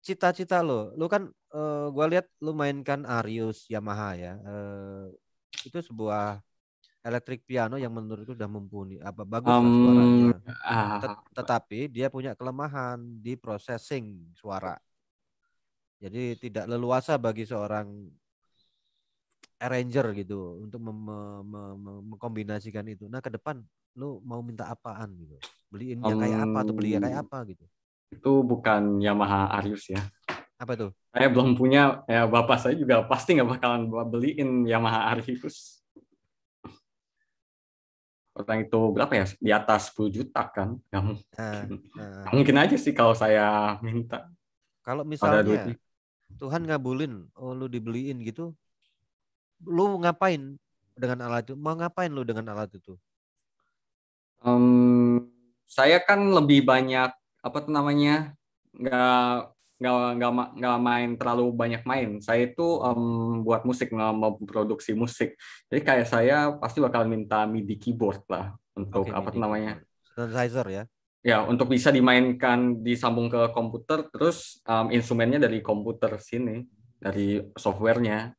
cita-cita lo, lo kan uh, eh, gue lihat lo mainkan Arius Yamaha ya, uh, itu sebuah elektrik piano yang menurutku sudah mumpuni, apa bagus um, suaranya. Ah. Tet tetapi dia punya kelemahan di processing suara. Jadi tidak leluasa bagi seorang arranger gitu untuk mengkombinasikan itu. Nah ke depan lu mau minta apaan gitu? Beliin yang kayak apa atau beli yang kayak apa gitu? Itu bukan Yamaha Arius ya. Apa tuh? Saya belum punya, ya bapak saya juga pasti nggak bakalan beliin Yamaha Arius. Orang itu berapa ya? Di atas 10 juta kan? Gak mungkin. Ah, ah. mungkin aja sih kalau saya minta. Kalau misalnya, Tuhan ngabulin, oh lu dibeliin gitu. Lu ngapain dengan alat itu? Mau ngapain lu dengan alat itu? Um, saya kan lebih banyak apa tuh namanya nggak nggak nggak nggak main terlalu banyak main. Saya itu um, buat musik, produksi musik. Jadi kayak saya pasti bakal minta MIDI keyboard lah untuk okay, apa namanya synthesizer ya ya untuk bisa dimainkan disambung ke komputer terus um, instrumennya dari komputer sini dari softwarenya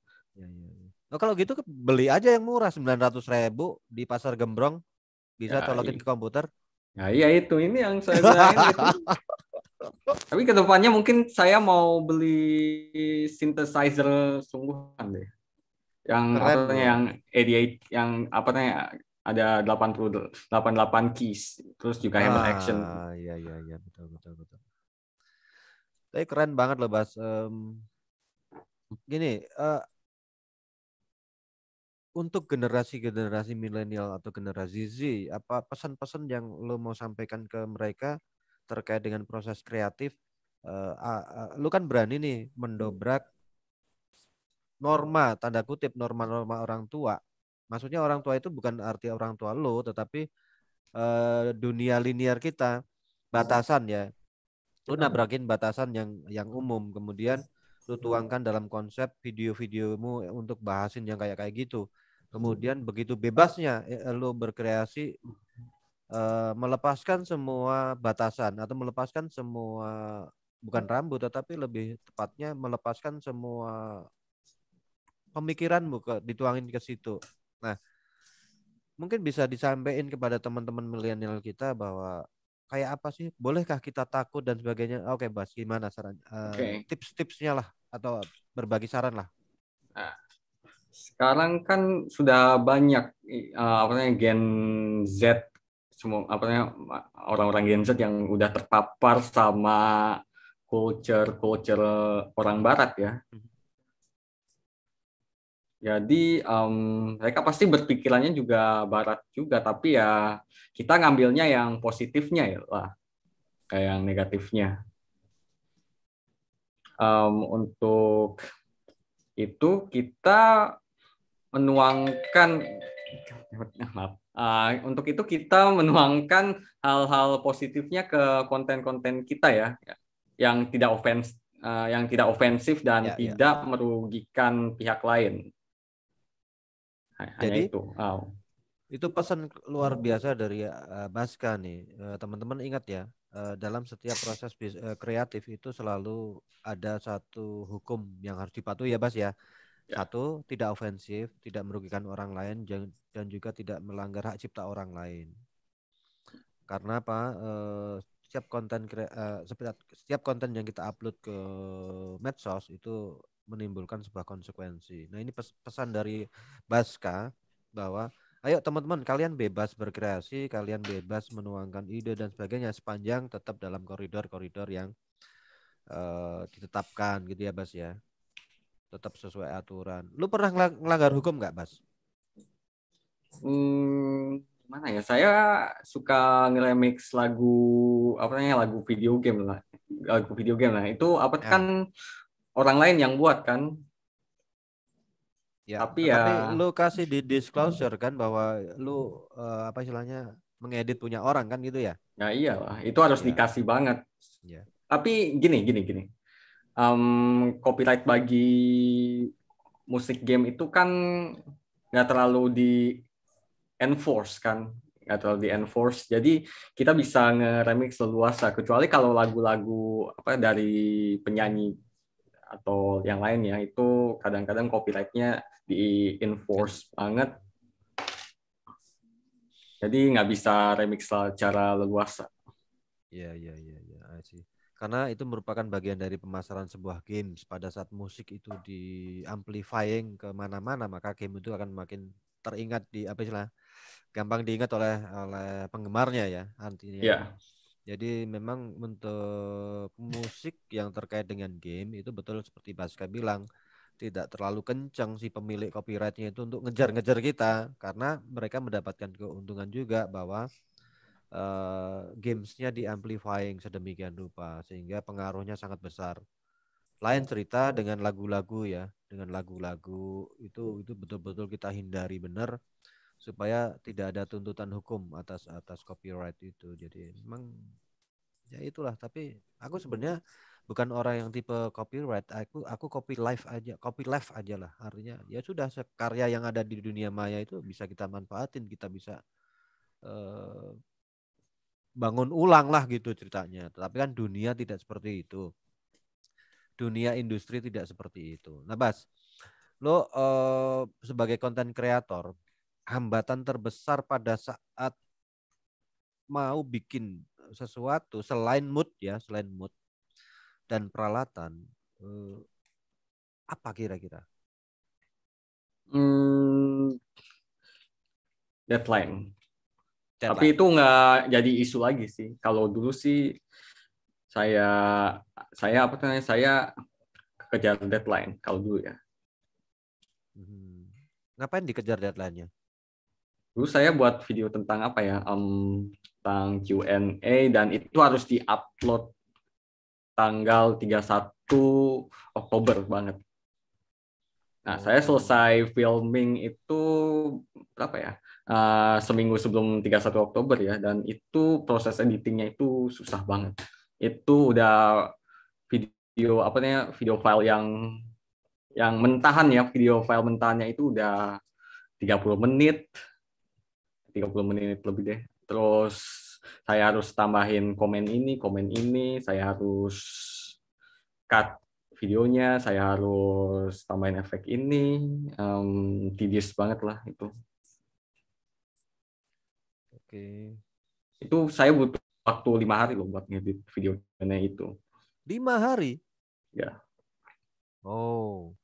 Nah kalau gitu beli aja yang murah sembilan ratus ribu di pasar gembrong bisa ya, colokin iya. ke komputer ya iya itu ini yang saya bilang tapi kedepannya mungkin saya mau beli synthesizer sungguhan deh yang Keren. apa yang 88 yang apa namanya ada 80 88 keys terus juga hammer ah, action iya iya iya betul betul betul tapi keren banget loh bas um, gini uh, untuk generasi-generasi milenial atau generasi Z, apa pesan-pesan yang lo mau sampaikan ke mereka terkait dengan proses kreatif? Uh, uh, uh, lo kan berani nih mendobrak norma, tanda kutip norma-norma orang tua maksudnya orang tua itu bukan arti orang tua lo tetapi uh, dunia linear kita batasan ya lo nabrakin batasan yang yang umum kemudian lo tuangkan dalam konsep video-videomu untuk bahasin yang kayak kayak gitu kemudian begitu bebasnya eh, lo berkreasi uh, melepaskan semua batasan atau melepaskan semua bukan rambut tetapi lebih tepatnya melepaskan semua pemikiranmu ke, dituangin ke situ Nah, mungkin bisa disampaikan kepada teman-teman milenial kita bahwa kayak apa sih? Bolehkah kita takut dan sebagainya? Oke, okay, Bas, gimana saran? Uh, eh, okay. Tips-tipsnya lah atau berbagi saran lah. Nah, sekarang kan sudah banyak uh, apa namanya Gen Z semua apa namanya orang-orang Gen Z yang udah terpapar sama culture culture orang Barat ya. Hmm. Jadi um, mereka pasti berpikirannya juga barat juga, tapi ya kita ngambilnya yang positifnya ya lah, kayak yang negatifnya. Um, untuk itu kita menuangkan, uh, untuk itu kita menuangkan hal-hal positifnya ke konten-konten kita ya, yang tidak ofens, uh, eh, yang tidak ofensif dan ya, ya. tidak ya. merugikan pihak lain jadi itu. Wow. Itu pesan luar biasa dari Baska eh, nih. Eh, teman-teman ingat ya, eh, dalam setiap proses kreatif itu selalu ada satu hukum yang harus dipatuhi ya Bas ya. ya. Satu, tidak ofensif, tidak merugikan orang lain dan juga tidak melanggar hak cipta orang lain. Karena apa? setiap konten setiap konten yang kita upload ke medsos itu menimbulkan sebuah konsekuensi. Nah ini pes pesan dari Baska bahwa ayo teman-teman kalian bebas berkreasi, kalian bebas menuangkan ide dan sebagainya sepanjang tetap dalam koridor-koridor yang uh, ditetapkan gitu ya Bas ya. Tetap sesuai aturan. Lu pernah ngelanggar hukum nggak Bas? Hmm, gimana ya saya suka ngeremix lagu apa namanya lagu video game lah lagu video game lah itu apa ya. kan orang lain yang buat kan ya tapi ya tapi lu kasih di disclosure kan bahwa lu uh, apa istilahnya mengedit punya orang kan gitu ya ya lah, itu harus ya. dikasih banget ya. tapi gini gini gini um, copyright bagi musik game itu kan nggak terlalu di enforce kan nggak terlalu di enforce jadi kita bisa ngeremix leluasa kecuali kalau lagu-lagu apa dari penyanyi atau yang lain ya itu kadang-kadang copyright-nya di enforce banget jadi nggak bisa remix secara leluasa ya ya ya ya sih karena itu merupakan bagian dari pemasaran sebuah games pada saat musik itu di amplifying kemana-mana maka game itu akan makin teringat di apa istilah gampang diingat oleh oleh penggemarnya ya artinya yeah. Jadi memang untuk musik yang terkait dengan game itu betul seperti Baska bilang tidak terlalu kencang si pemilik copyrightnya itu untuk ngejar-ngejar kita karena mereka mendapatkan keuntungan juga bahwa uh, gamesnya diamplifying sedemikian rupa sehingga pengaruhnya sangat besar. Lain cerita dengan lagu-lagu ya, dengan lagu-lagu itu itu betul-betul kita hindari benar supaya tidak ada tuntutan hukum atas atas copyright itu. Jadi memang ya itulah tapi aku sebenarnya bukan orang yang tipe copyright aku aku copy live aja copy live aja lah artinya ya sudah karya yang ada di dunia maya itu bisa kita manfaatin kita bisa uh, bangun ulang lah gitu ceritanya tapi kan dunia tidak seperti itu dunia industri tidak seperti itu nah Bas lo uh, sebagai konten kreator hambatan terbesar pada saat mau bikin sesuatu selain mood ya, selain mood dan peralatan eh, apa kira-kira? Hmm, deadline. deadline. Tapi itu nggak jadi isu lagi sih. Kalau dulu sih saya saya apa namanya saya kejar deadline kalau dulu ya. Hmm. Ngapain dikejar deadline-nya? dulu saya buat video tentang apa ya um, tentang Q&A dan itu harus diupload tanggal 31 Oktober banget. Nah, oh. saya selesai filming itu berapa ya? Uh, seminggu sebelum 31 Oktober ya dan itu proses editingnya itu susah banget. Itu udah video apa namanya? video file yang yang mentahan ya, video file mentahannya itu udah 30 menit, 30 menit lebih deh. Terus saya harus tambahin komen ini, komen ini, saya harus cut videonya, saya harus tambahin efek ini, um, tedious banget lah itu. Oke. Okay. Itu saya butuh waktu lima hari loh buat ngedit videonya itu. Lima hari? Ya. Oh.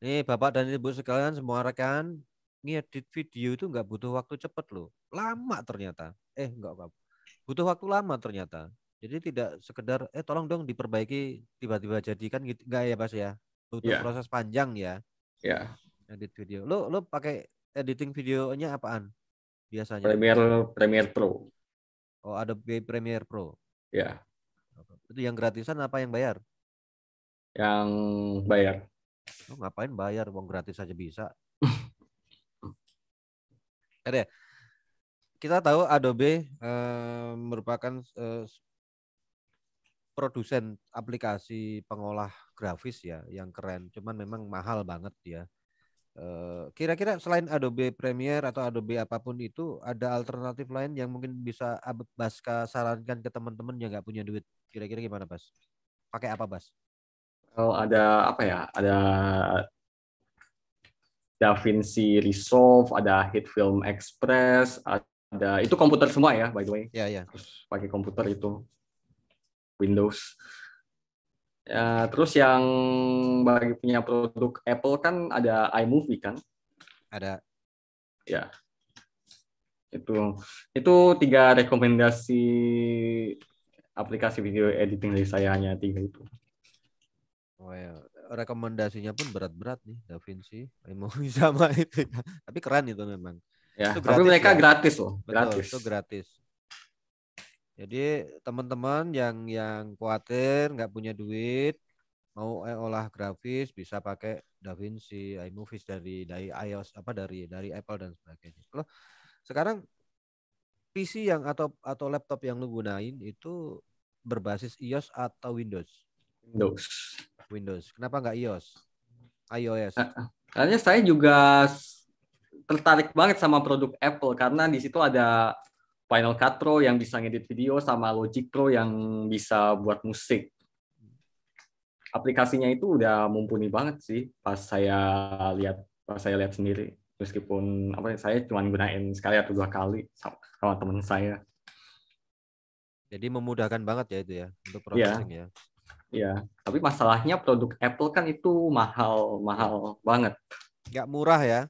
Ini Bapak dan Ibu sekalian semua rekan, ngedit video itu nggak butuh waktu cepet loh. Lama ternyata. Eh nggak apa. Butuh waktu lama ternyata. Jadi tidak sekedar eh tolong dong diperbaiki tiba-tiba jadikan gitu nggak ya Mas ya. Butuh yeah. proses panjang ya. Ya. Yeah. Edit video. Lo lo pakai editing videonya apaan? Biasanya. Premiere Premiere Pro. Oh, Adobe Premiere Pro. Ya. Yeah. Itu yang gratisan apa yang bayar? Yang bayar. Lo ngapain bayar? Wong gratis aja bisa ada ya? kita tahu Adobe uh, merupakan uh, produsen aplikasi pengolah grafis ya yang keren cuman memang mahal banget ya eh, kira-kira selain Adobe Premiere atau Adobe apapun itu ada alternatif lain yang mungkin bisa Baska sarankan ke teman-teman yang nggak punya duit kira-kira gimana Bas pakai apa Bas ada apa ya ada Da Vinci Resolve, ada Hit Film Express, ada itu komputer semua ya by the way. Iya, iya. Terus pakai komputer itu Windows. Ya, terus yang bagi punya produk Apple kan ada iMovie kan? Ada. Ya. Itu itu tiga rekomendasi aplikasi video editing dari saya hanya tiga itu. Well, rekomendasinya pun berat-berat nih Da Vinci, Emoji sama itu. Ya. Tapi keren itu memang. Ya, itu tapi mereka ya. gratis loh, gratis. itu gratis. Jadi teman-teman yang yang khawatir nggak punya duit mau eh, olah grafis bisa pakai DaVinci, iMovies dari dari iOS apa dari dari Apple dan sebagainya. Kalau sekarang PC yang atau atau laptop yang lu gunain itu berbasis iOS atau Windows? Windows. Windows. Kenapa nggak iOS? iOS. Eh, karena saya juga tertarik banget sama produk Apple karena di situ ada Final Cut Pro yang bisa ngedit video sama Logic Pro yang bisa buat musik. Aplikasinya itu udah mumpuni banget sih pas saya lihat pas saya lihat sendiri meskipun apa ya, saya cuma gunain sekali atau dua kali sama, sama teman saya. Jadi memudahkan banget ya itu ya untuk iya. processing yeah. ya. Ya, tapi masalahnya produk Apple kan itu mahal, mahal banget. Gak murah ya?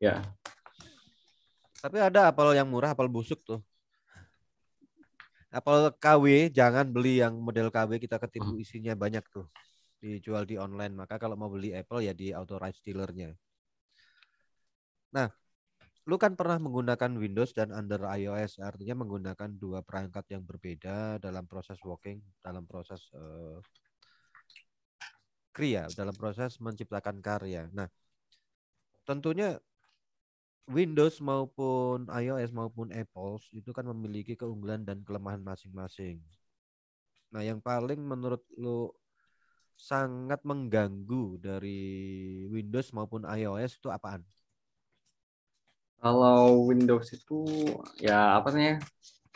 Ya. Tapi ada apel yang murah, apel busuk tuh. Apple KW jangan beli yang model KW kita ketipu hmm. isinya banyak tuh. Dijual di online, maka kalau mau beli Apple ya di authorized dealernya. Nah, lu kan pernah menggunakan Windows dan under iOS, artinya menggunakan dua perangkat yang berbeda dalam proses working, dalam proses uh, kriya dalam proses menciptakan karya. Nah, tentunya Windows maupun iOS maupun Apple itu kan memiliki keunggulan dan kelemahan masing-masing. Nah, yang paling menurut lo sangat mengganggu dari Windows maupun iOS itu apaan? Kalau Windows itu ya apa namanya?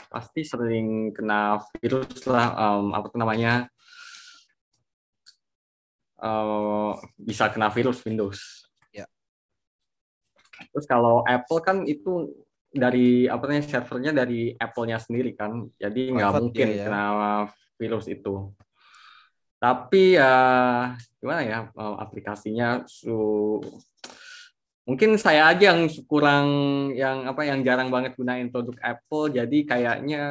Pasti sering kena virus lah um, apa namanya? uh, bisa kena virus Windows. Ya. Terus kalau Apple kan itu dari apa namanya servernya dari Apple-nya sendiri kan, jadi nggak mungkin iya, ya. kena virus itu. Tapi ya uh, gimana ya uh, aplikasinya su mungkin saya aja yang kurang yang apa yang jarang banget gunain produk Apple jadi kayaknya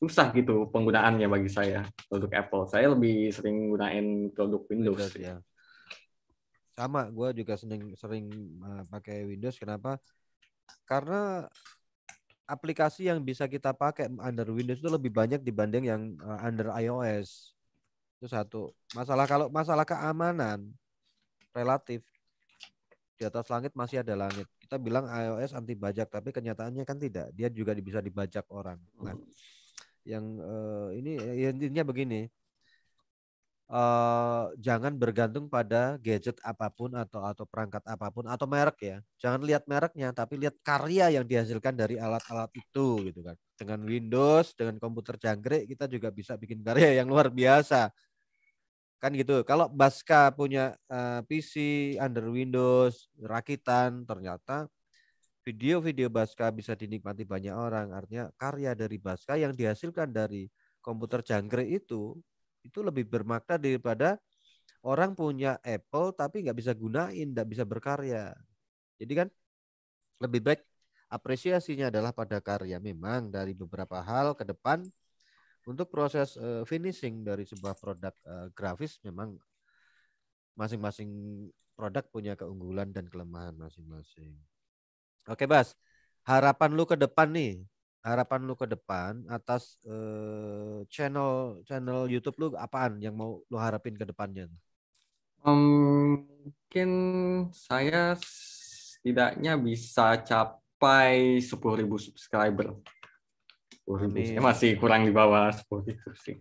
susah gitu penggunaannya bagi saya produk Apple. Saya lebih sering gunain produk Windows. Windows ya. Sama, gue juga sering sering uh, pakai Windows. Kenapa? Karena aplikasi yang bisa kita pakai under Windows itu lebih banyak dibanding yang uh, under iOS. Itu satu. Masalah kalau masalah keamanan relatif di atas langit masih ada langit. Kita bilang iOS anti bajak, tapi kenyataannya kan tidak. Dia juga bisa dibajak orang. Nah, yang uh, ini ya, intinya begini uh, jangan bergantung pada gadget apapun atau atau perangkat apapun atau merek ya. Jangan lihat mereknya tapi lihat karya yang dihasilkan dari alat-alat itu gitu kan. Dengan Windows, dengan komputer jangkrik kita juga bisa bikin karya yang luar biasa. Kan gitu. Kalau Baska punya uh, eh, PC under Windows, rakitan ternyata video-video Baska bisa dinikmati banyak orang. Artinya karya dari Baska yang dihasilkan dari komputer jangkrik itu itu lebih bermakna daripada orang punya Apple tapi nggak bisa gunain, nggak bisa berkarya. Jadi kan lebih baik apresiasinya adalah pada karya memang dari beberapa hal ke depan untuk proses eh, finishing dari sebuah produk eh, grafis memang masing-masing produk punya keunggulan dan kelemahan masing-masing. Oke, Bas. Harapan lu ke depan nih. Harapan lu ke depan atas uh, channel channel YouTube lu apaan yang mau lu harapin ke depannya? Um, mungkin saya setidaknya bisa capai 10.000 subscriber. Ini masih kurang di bawah 10.000 sih.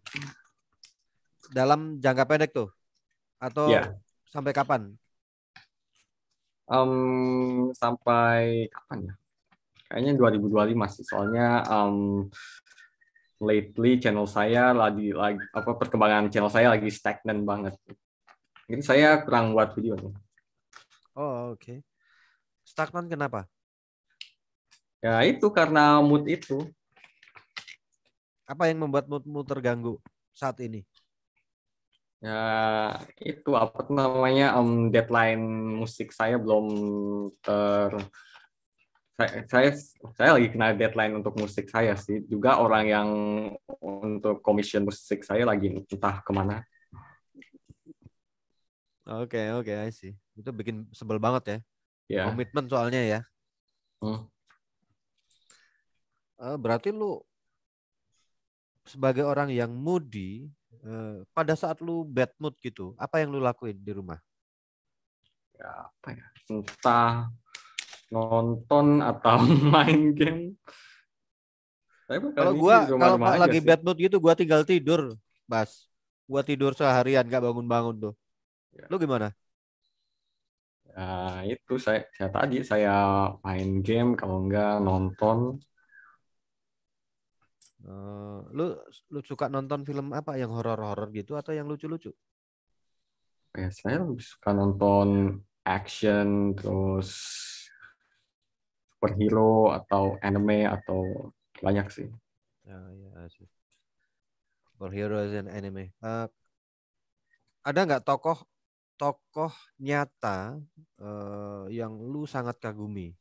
Dalam jangka pendek tuh? Atau yeah. sampai kapan? um, sampai kapan ya? Kayaknya 2025 sih. Soalnya um, lately channel saya lagi lagi apa perkembangan channel saya lagi stagnan banget. Jadi saya kurang buat video Oh, oke. Okay. Stagnan kenapa? Ya itu karena mood itu. Apa yang membuat moodmu terganggu saat ini? ya itu apa namanya um, deadline musik saya belum ter saya saya lagi kena deadline untuk musik saya sih juga orang yang untuk commission musik saya lagi entah kemana oke okay, oke okay, I itu bikin sebel banget ya yeah. komitmen soalnya ya hmm. Eh, berarti lu sebagai orang yang moody Eh, pada saat lu bad mood gitu, apa yang lu lakuin di rumah? Ya, apa ya? Entah nonton atau main game. Kalau gua kalau lagi sih. bad mood gitu gua tinggal tidur, Bas. Gua tidur seharian gak bangun-bangun tuh. Ya. Lu gimana? Ya, itu saya, saya tadi saya main game kalau enggak nonton Eh, lu lu suka nonton film apa yang horor-horor gitu atau yang lucu-lucu? Ya, saya lebih suka nonton action terus superhero atau anime atau banyak sih. Ya, ya sih. Superhero dan anime. Uh, ada nggak tokoh tokoh nyata uh, yang lu sangat kagumi?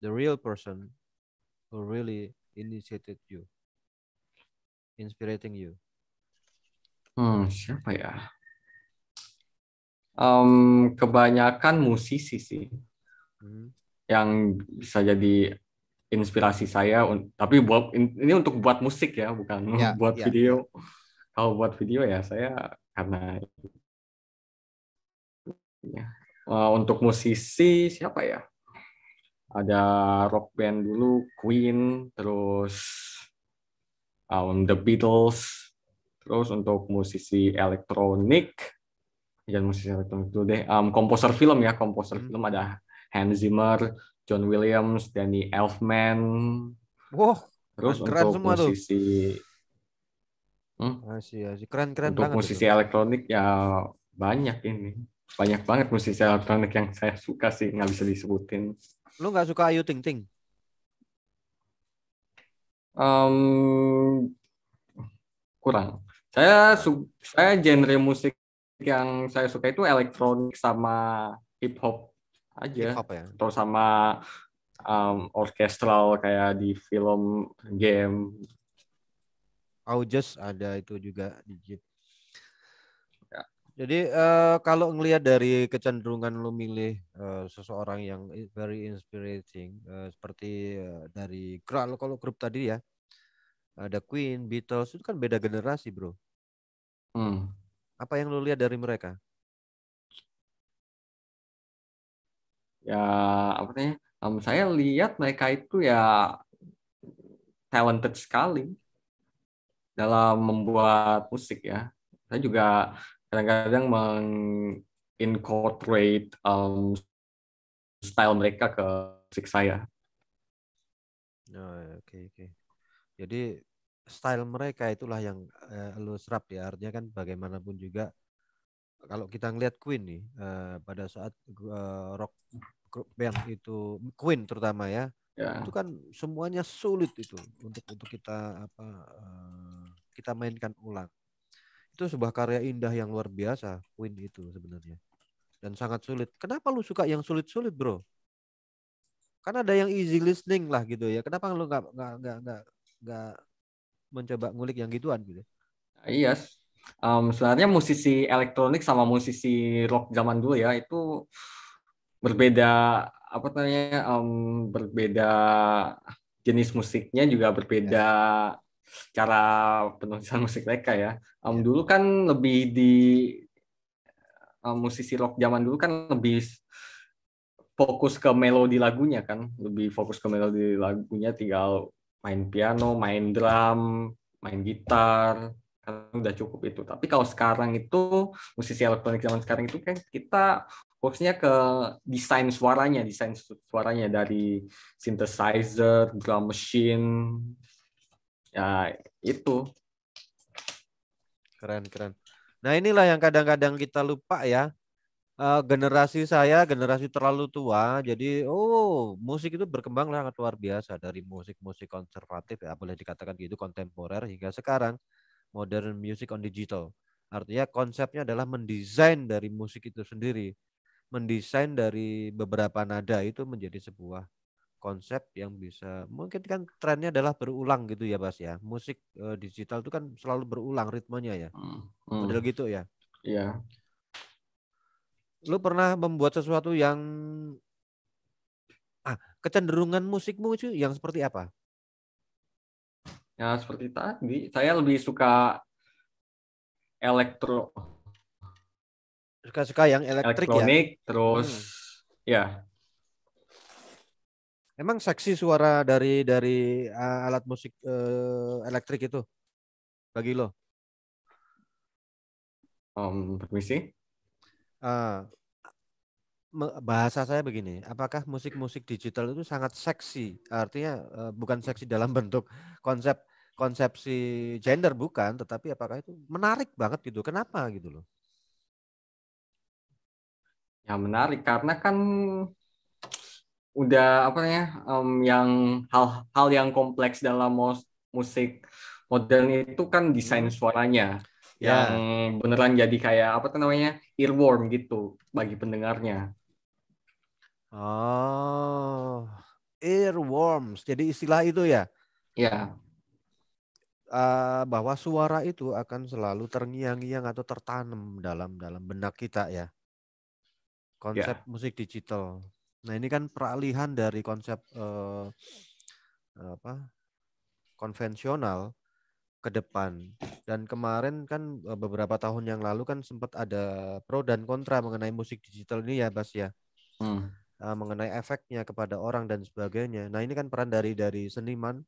The real person who really initiated you, inspiring you? Hmm, siapa ya? Um, kebanyakan musisi sih hmm. yang bisa jadi inspirasi saya. Tapi buat ini untuk buat musik ya, bukan yeah, buat yeah. video. Kalau buat video ya saya karena ya. Uh, untuk musisi siapa ya? ada rock band dulu Queen terus um, The Beatles terus untuk musisi elektronik dan ya, musisi elektronik dulu deh um, komposer film ya komposer hmm. film ada Hans Zimmer John Williams Danny Elfman wow terus keren untuk semua musisi tuh. Hmm? Asyik, keren keren untuk banget musisi itu. elektronik ya banyak ini banyak banget musisi elektronik yang saya suka sih nggak bisa disebutin Lu nggak suka Ayu Ting Ting? Um, kurang. Saya saya genre musik yang saya suka itu elektronik sama hip hop aja. Hip hop ya. Atau sama um, orkestral kayak di film game. Aujas ada itu juga digit. Jadi uh, kalau ngelihat dari kecenderungan lu milih uh, seseorang yang very inspiring uh, seperti uh, dari kalau kalau grup tadi ya ada Queen, Beatles itu kan beda generasi bro. Hmm. Apa yang lu lihat dari mereka? Ya apa namanya? Um, saya lihat mereka itu ya talented sekali dalam membuat musik ya. Saya juga kadang-kadang mengincorporate um, style mereka ke musik saya. Oke oh, oke. Okay, okay. Jadi style mereka itulah yang eh, lo serap ya. Artinya kan bagaimanapun juga kalau kita ngelihat Queen nih eh, pada saat eh, rock band itu Queen terutama ya. Yeah. itu kan semuanya sulit itu untuk untuk kita apa eh, kita mainkan ulang itu sebuah karya indah yang luar biasa Queen itu sebenarnya dan sangat sulit kenapa lu suka yang sulit-sulit bro kan ada yang easy listening lah gitu ya kenapa lu nggak nggak nggak nggak nggak mencoba ngulik yang gituan gitu nah, iya yes. um, sebenarnya musisi elektronik sama musisi rock zaman dulu ya itu berbeda apa namanya um, berbeda jenis musiknya juga berbeda yes iya cara penulisan musik mereka ya. Um, dulu kan lebih di um, musisi rock zaman dulu kan lebih fokus ke melodi lagunya kan, lebih fokus ke melodi lagunya tinggal main piano, main drum, main gitar, kan udah cukup itu. Tapi kalau sekarang itu musisi elektronik zaman sekarang itu kan kita fokusnya ke desain suaranya, desain suaranya dari synthesizer, drum machine, ya itu keren keren nah inilah yang kadang-kadang kita lupa ya uh, generasi saya generasi terlalu tua jadi oh musik itu berkembang sangat luar biasa dari musik musik konservatif ya boleh dikatakan gitu kontemporer hingga sekarang modern music on digital artinya konsepnya adalah mendesain dari musik itu sendiri mendesain dari beberapa nada itu menjadi sebuah konsep yang bisa mungkin kan trennya adalah berulang gitu ya Bas ya musik e, digital itu kan selalu berulang ritmenya ya hmm. hmm. model gitu ya iya yeah. lu pernah membuat sesuatu yang ah kecenderungan musikmu itu yang seperti apa ya seperti tadi saya lebih suka elektro suka suka yang elektrik ya? elektronik ya? terus hmm. ya Emang seksi suara dari dari uh, alat musik uh, elektrik itu bagi lo? Um, permisi. Uh, bahasa saya begini, apakah musik-musik digital itu sangat seksi? Artinya uh, bukan seksi dalam bentuk konsep konsepsi gender bukan, tetapi apakah itu menarik banget gitu? Kenapa gitu loh? Ya menarik karena kan udah apa namanya um, yang hal-hal yang kompleks dalam musik modern itu kan desain hmm. suaranya yeah. yang beneran jadi kayak apa tuh namanya earworm gitu bagi pendengarnya. Oh, earworms. Jadi istilah itu ya? Ya. Yeah. Uh, bahwa suara itu akan selalu terngiang-ngiang atau tertanam dalam dalam benak kita ya. Konsep yeah. musik digital Nah, ini kan peralihan dari konsep eh, eh, apa? konvensional ke depan. Dan kemarin kan eh, beberapa tahun yang lalu kan sempat ada pro dan kontra mengenai musik digital ini ya, Bas ya. Hmm. Uh, mengenai efeknya kepada orang dan sebagainya. Nah, ini kan peran dari dari seniman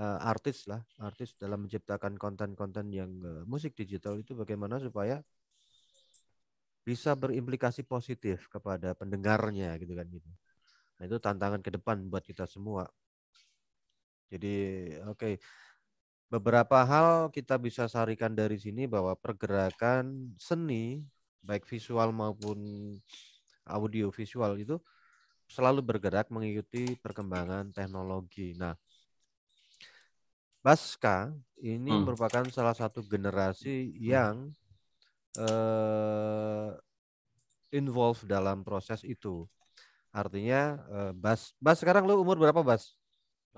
uh, artis lah, artis dalam menciptakan konten-konten yang uh, musik digital itu bagaimana supaya bisa berimplikasi positif kepada pendengarnya gitu kan gitu. Nah, itu tantangan ke depan buat kita semua. Jadi oke okay. beberapa hal kita bisa sarikan dari sini bahwa pergerakan seni baik visual maupun audio visual itu selalu bergerak mengikuti perkembangan teknologi. Nah, Baska ini hmm. merupakan salah satu generasi hmm. yang uh, eh, involve dalam proses itu. Artinya uh, Bas, Bas sekarang lu umur berapa Bas?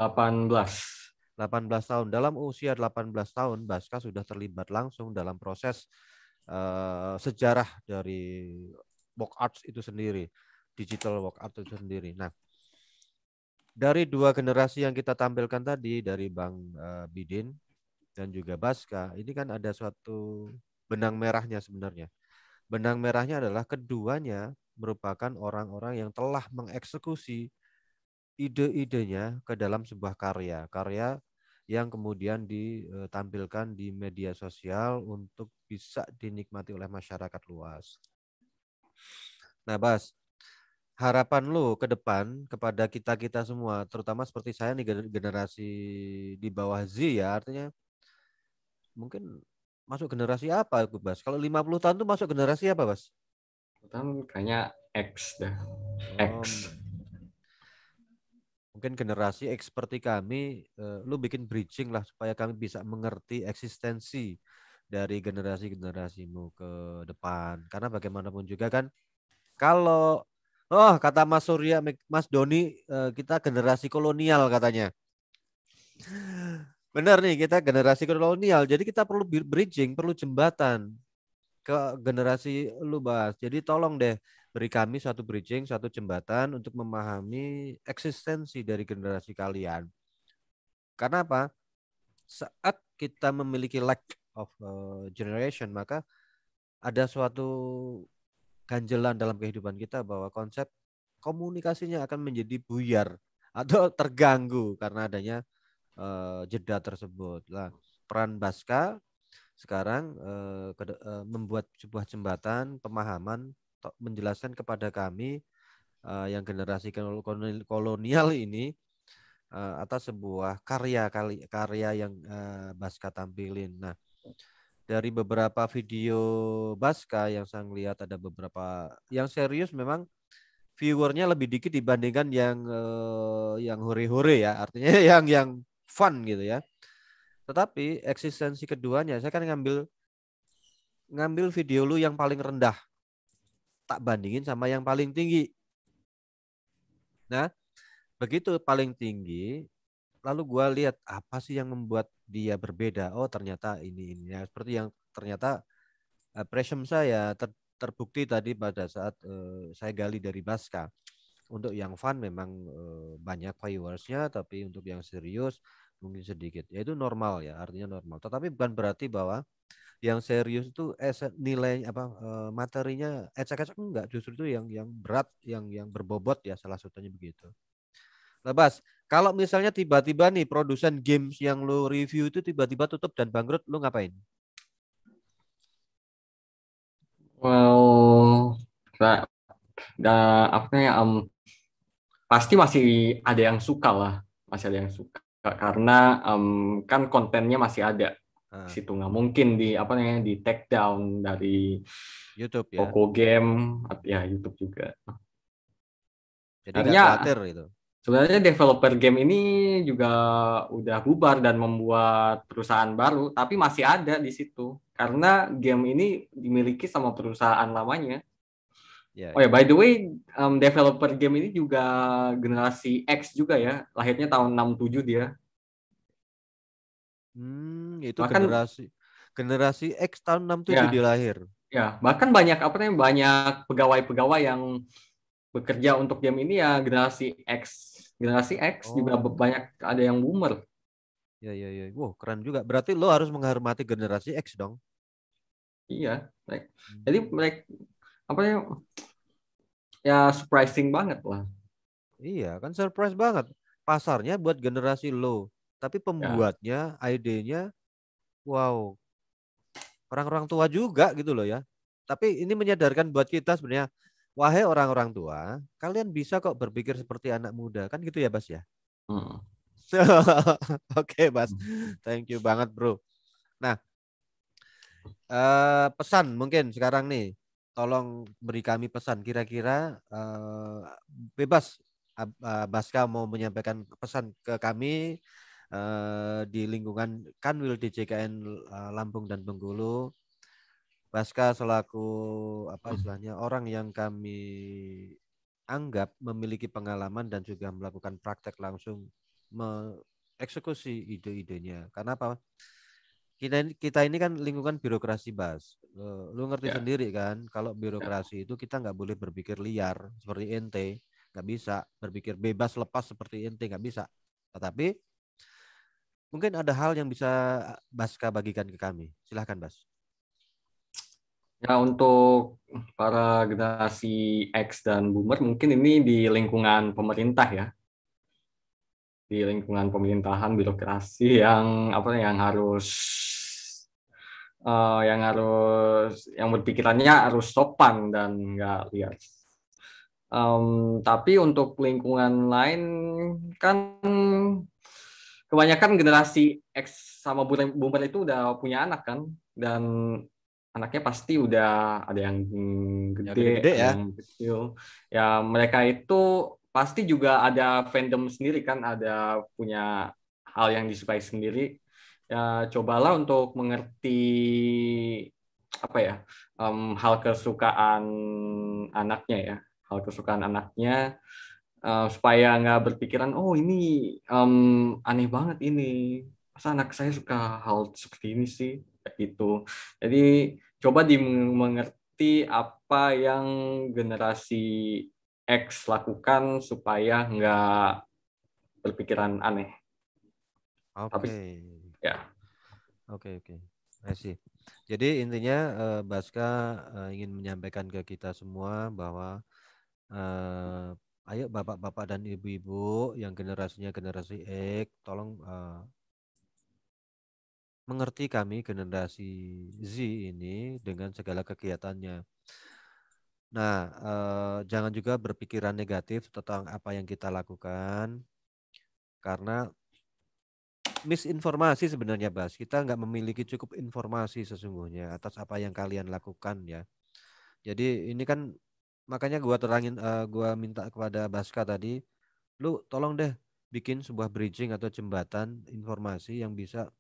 18. 18 tahun. Dalam usia 18 tahun Baska sudah terlibat langsung dalam proses uh, sejarah dari walk arts itu sendiri, digital walk art itu sendiri. Nah, dari dua generasi yang kita tampilkan tadi dari Bang Bidin dan juga Baska, ini kan ada suatu benang merahnya sebenarnya. Benang merahnya adalah keduanya merupakan orang-orang yang telah mengeksekusi ide-idenya ke dalam sebuah karya. Karya yang kemudian ditampilkan eh, di media sosial untuk bisa dinikmati oleh masyarakat luas. Nah, Bas, harapan lo ke depan kepada kita-kita semua, terutama seperti saya nih generasi di bawah Z ya, artinya mungkin masuk generasi apa aku Bas? Kalau 50 tahun tuh masuk generasi apa Bas? Tahun kayaknya X dah. Oh, X. Mungkin generasi X seperti kami, eh, lu bikin bridging lah supaya kami bisa mengerti eksistensi dari generasi-generasimu ke depan. Karena bagaimanapun juga kan kalau oh kata Mas Surya Mas Doni eh, kita generasi kolonial katanya. Benar nih, kita generasi kolonial. Jadi kita perlu bridging, perlu jembatan ke generasi lu bahas. Jadi tolong deh beri kami satu bridging, satu jembatan untuk memahami eksistensi dari generasi kalian. Karena apa? Saat kita memiliki lack of eh, generation, maka ada suatu ganjelan dalam kehidupan kita bahwa konsep komunikasinya akan menjadi buyar atau terganggu karena adanya uh, jeda tersebut. Lah, peran Baska sekarang uh, uh, membuat sebuah jembatan pemahaman menjelaskan kepada kami uh, yang generasi kolonial ini uh, atas sebuah karya kali karya yang uh, Baska tampilin. Nah, dari beberapa video Baska yang saya lihat ada beberapa yang serius memang viewernya lebih dikit dibandingkan yang uh, yang hore-hore ya artinya yang yang fun gitu ya. Tetapi eksistensi keduanya saya kan ngambil ngambil video lu yang paling rendah tak bandingin sama yang paling tinggi. Nah, begitu paling tinggi lalu gue lihat apa sih yang membuat dia berbeda oh ternyata ini ini ya seperti yang ternyata uh, saya ter, terbukti tadi pada saat uh, saya gali dari Baska untuk yang fun memang banyak viewersnya tapi untuk yang serius mungkin sedikit yaitu normal ya artinya normal tetapi bukan berarti bahwa yang serius itu nilai apa materinya ecek-ecek enggak justru itu yang yang berat yang yang berbobot ya salah satunya begitu lepas kalau misalnya tiba-tiba nih produsen games yang lo review itu tiba-tiba tutup dan bangkrut, lo ngapain? Well, that, nah, apa namanya, um, pasti masih ada yang suka lah masih ada yang suka karena um, kan kontennya masih ada di ah. situ nggak mungkin di apa namanya di take down dari YouTube ya Poco Game ya YouTube juga jadi Artinya, khawatir itu sebenarnya developer game ini juga udah bubar dan membuat perusahaan baru tapi masih ada di situ karena game ini dimiliki sama perusahaan lamanya Yeah. Oh ya, yeah. by the way, um, developer game ini juga generasi X juga ya. Lahirnya tahun 67 dia. Hmm, itu bahkan, generasi generasi X tahun 67 yeah. dia lahir. Ya, yeah. bahkan banyak apa namanya banyak pegawai-pegawai yang bekerja untuk game ini ya generasi X. Generasi X oh. juga banyak ada yang boomer. Ya ya ya. Wow, keren juga. Berarti lo harus menghormati generasi X dong. Iya. Hmm. Jadi mereka apa ya ya surprising banget lah iya kan surprise banget pasarnya buat generasi low tapi ya. pembuatnya ya. idenya wow orang-orang tua juga gitu loh ya tapi ini menyadarkan buat kita sebenarnya wahai orang-orang tua kalian bisa kok berpikir seperti anak muda kan gitu ya Bas ya hmm. so, oke okay, Bas hmm. thank you banget bro nah eh, pesan mungkin sekarang nih tolong beri kami pesan kira-kira uh, bebas uh, Baska mau menyampaikan pesan ke kami uh, di lingkungan Kanwil DJKN uh, Lampung dan Bengkulu Baska selaku apa hmm. istilahnya orang yang kami anggap memiliki pengalaman dan juga melakukan praktek langsung mengeksekusi ide-idenya. Karena apa? kita ini kita ini kan lingkungan birokrasi bas eh, lu, ngerti yeah. sendiri kan kalau ya. birokrasi yeah. itu kita nggak boleh berpikir liar seperti ente nggak bisa berpikir bebas lepas seperti ente nggak bisa tetapi mungkin ada hal yang bisa eh, Baska bagikan ke kami silahkan Bas ya untuk para generasi X dan Boomer mungkin ini di lingkungan pemerintah ya di lingkungan pemerintahan birokrasi yang apa yang harus uh, yang harus yang berpikirannya harus sopan dan nggak lihat. Um, tapi untuk lingkungan lain kan kebanyakan generasi X sama boomer itu udah punya anak kan dan anaknya pasti udah ada yang gede, yang, gede, ya. yang kecil. Ya mereka itu pasti juga ada fandom sendiri kan, ada punya hal yang disukai sendiri ya, cobalah untuk mengerti apa ya um, hal kesukaan anaknya ya hal kesukaan anaknya uh, supaya nggak berpikiran oh ini um, aneh banget ini masa anak saya suka hal seperti ini sih itu jadi coba dimengerti apa yang generasi X lakukan supaya nggak berpikiran aneh okay. tapi Ya. Oke, oke. Okay. kasih. Jadi intinya uh, Baska uh, ingin menyampaikan ke kita semua bahwa uh, ayo bapak-bapak dan ibu-ibu yang generasinya generasi X, tolong uh, mengerti kami generasi Z ini dengan segala kegiatannya. Nah, eh, jangan juga berpikiran negatif tentang apa yang kita lakukan, karena misinformasi sebenarnya Bas. Kita nggak memiliki cukup informasi sesungguhnya atas apa yang kalian lakukan ya. Jadi ini kan makanya gua terangin uh, gua minta kepada Baska tadi lu tolong deh bikin sebuah bridging atau jembatan informasi yang bisa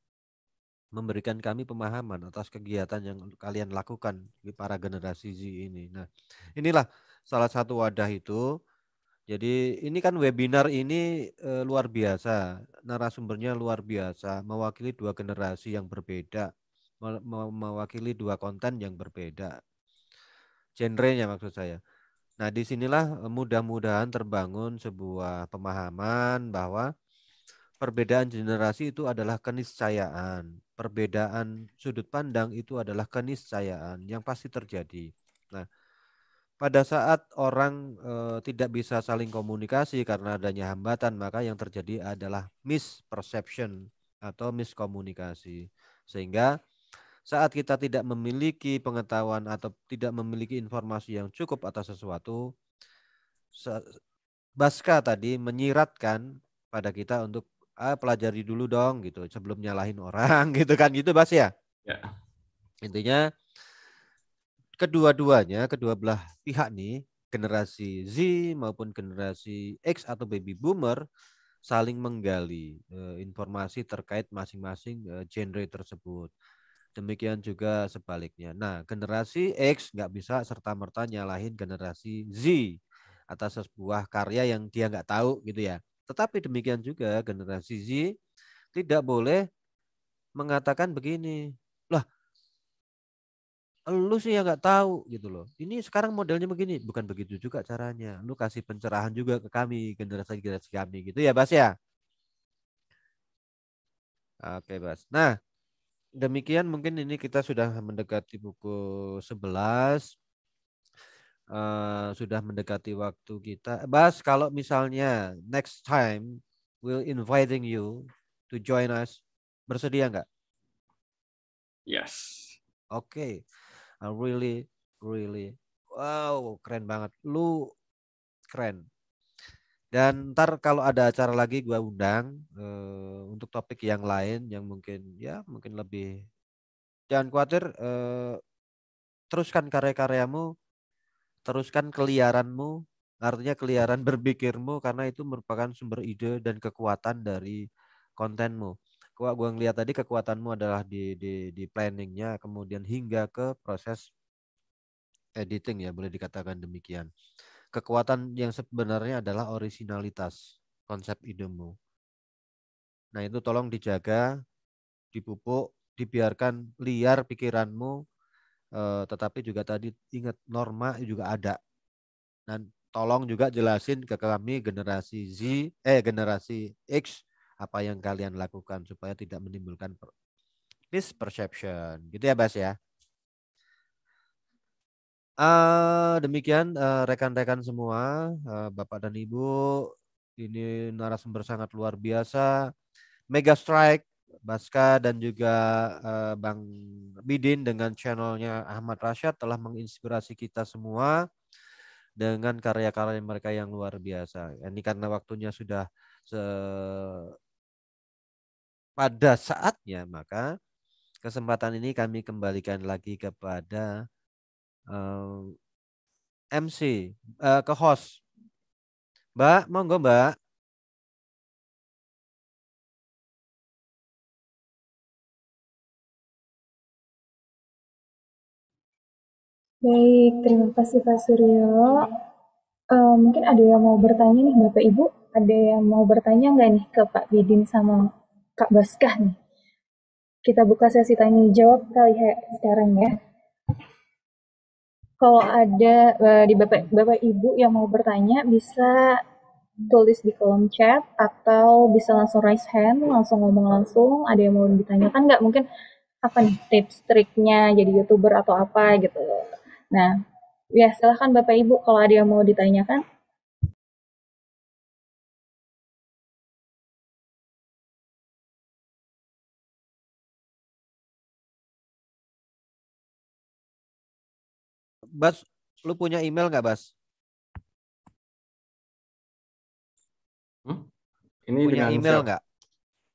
memberikan kami pemahaman atas kegiatan yang kalian lakukan di para generasi Z ini. Nah, inilah salah satu wadah itu jadi ini kan webinar ini e, luar biasa, narasumbernya luar biasa, mewakili dua generasi yang berbeda, mewakili dua konten yang berbeda. Genrenya maksud saya. Nah, disinilah mudah-mudahan terbangun sebuah pemahaman bahwa perbedaan generasi itu adalah keniscayaan. Perbedaan sudut pandang itu adalah keniscayaan yang pasti terjadi. Nah, pada saat orang e, tidak bisa saling komunikasi karena adanya hambatan, maka yang terjadi adalah misperception atau miskomunikasi. Sehingga saat kita tidak memiliki pengetahuan atau tidak memiliki informasi yang cukup atas sesuatu, se Baska tadi menyiratkan pada kita untuk ah, pelajari dulu dong gitu sebelum nyalahin orang gitu kan gitu Bas ya. ya. Intinya kedua-duanya, kedua belah pihak nih, generasi Z maupun generasi X atau baby boomer saling menggali eh, informasi terkait masing-masing eh, genre tersebut. Demikian juga sebaliknya. Nah, generasi X nggak bisa serta-merta nyalahin generasi Z atas sebuah karya yang dia nggak tahu gitu ya. Tetapi demikian juga generasi Z tidak boleh mengatakan begini, lu sih ya nggak tahu gitu loh. Ini sekarang modelnya begini, bukan begitu juga caranya. Lu kasih pencerahan juga ke kami, generasi-generasi kami gitu ya, Bas ya. Oke, Bas. Nah, demikian mungkin ini kita sudah mendekati buku 11. Uh, sudah mendekati waktu kita. Bas, kalau misalnya next time we'll inviting you to join us, bersedia nggak? Yes. Oke. Okay. Uh, really really wow keren banget lu keren dan ntar kalau ada acara lagi gue undang uh, untuk topik yang lain yang mungkin ya mungkin lebih jangan khawatir uh, teruskan karya-karyamu teruskan keliaranmu artinya keliaran berpikirmu karena itu merupakan sumber ide dan kekuatan dari kontenmu gua gua ngeliat tadi kekuatanmu adalah di di di planningnya kemudian hingga ke proses editing ya boleh dikatakan demikian kekuatan yang sebenarnya adalah originalitas konsep idemu nah itu tolong dijaga dipupuk dibiarkan liar pikiranmu eh, tetapi juga tadi ingat norma juga ada dan tolong juga jelasin ke kami generasi Z eh generasi X apa yang kalian lakukan supaya tidak menimbulkan misperception gitu ya Bas ya uh, demikian eh, rekan-rekan uh, semua uh, Bapak dan Ibu ini narasumber sangat luar biasa Mega Strike Baska dan juga uh, Bang Bidin dengan channelnya Ahmad Rashad telah menginspirasi kita semua dengan karya-karya mereka yang luar biasa. Ini karena waktunya sudah se pada saatnya maka kesempatan ini kami kembalikan lagi kepada uh, eh, MC uh, eh, ke host. Mbak, monggo Mbak. Baik, terima kasih Pak Suryo. Uh, mungkin ada yang mau bertanya nih Bapak Ibu, ada yang mau bertanya nggak nih ke Pak Bidin sama Kak Baskah nih. Kita buka sesi tanya jawab kali ya sekarang ya. Kalau ada uh, di Bapak Bapak Ibu yang mau bertanya bisa tulis di kolom chat atau bisa langsung raise hand, langsung ngomong langsung. Ada yang mau ditanyakan nggak? Mungkin apa nih tips triknya jadi youtuber atau apa gitu. Nah, ya silahkan Bapak Ibu kalau ada yang mau ditanyakan. Bas, lu punya email nggak Bas? Hmm? Ini punya email nggak?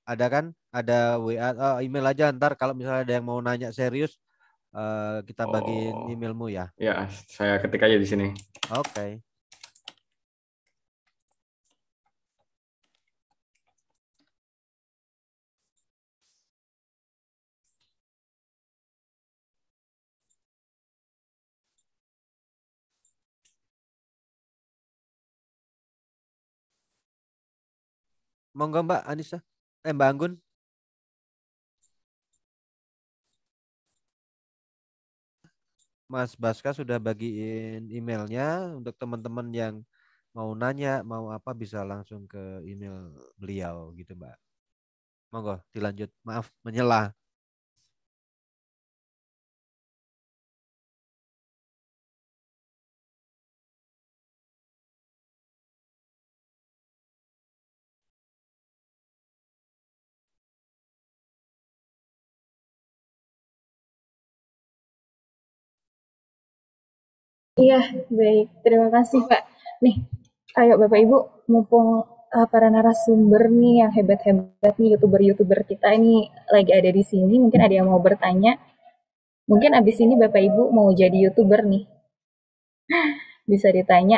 Ada kan? Ada WA, oh, eh, email aja ntar kalau misalnya ada yang mau nanya serius, uh, kita bagi oh. emailmu ya. Ya, saya ketik aja di sini. Oke. Okay. Monggo Mbak Anissa. Eh Mbak Anggun. Mas Baska sudah bagiin emailnya untuk teman-teman yang mau nanya, mau apa bisa langsung ke email beliau gitu Mbak. Monggo dilanjut. Maaf menyela. Iya, baik. Terima kasih, Pak. Nih, ayo Bapak Ibu, mumpung uh, para narasumber nih yang hebat-hebat nih youtuber-youtuber kita ini lagi ada di sini, mungkin ada yang mau bertanya. Mungkin abis ini Bapak Ibu mau jadi youtuber nih. Bisa ditanya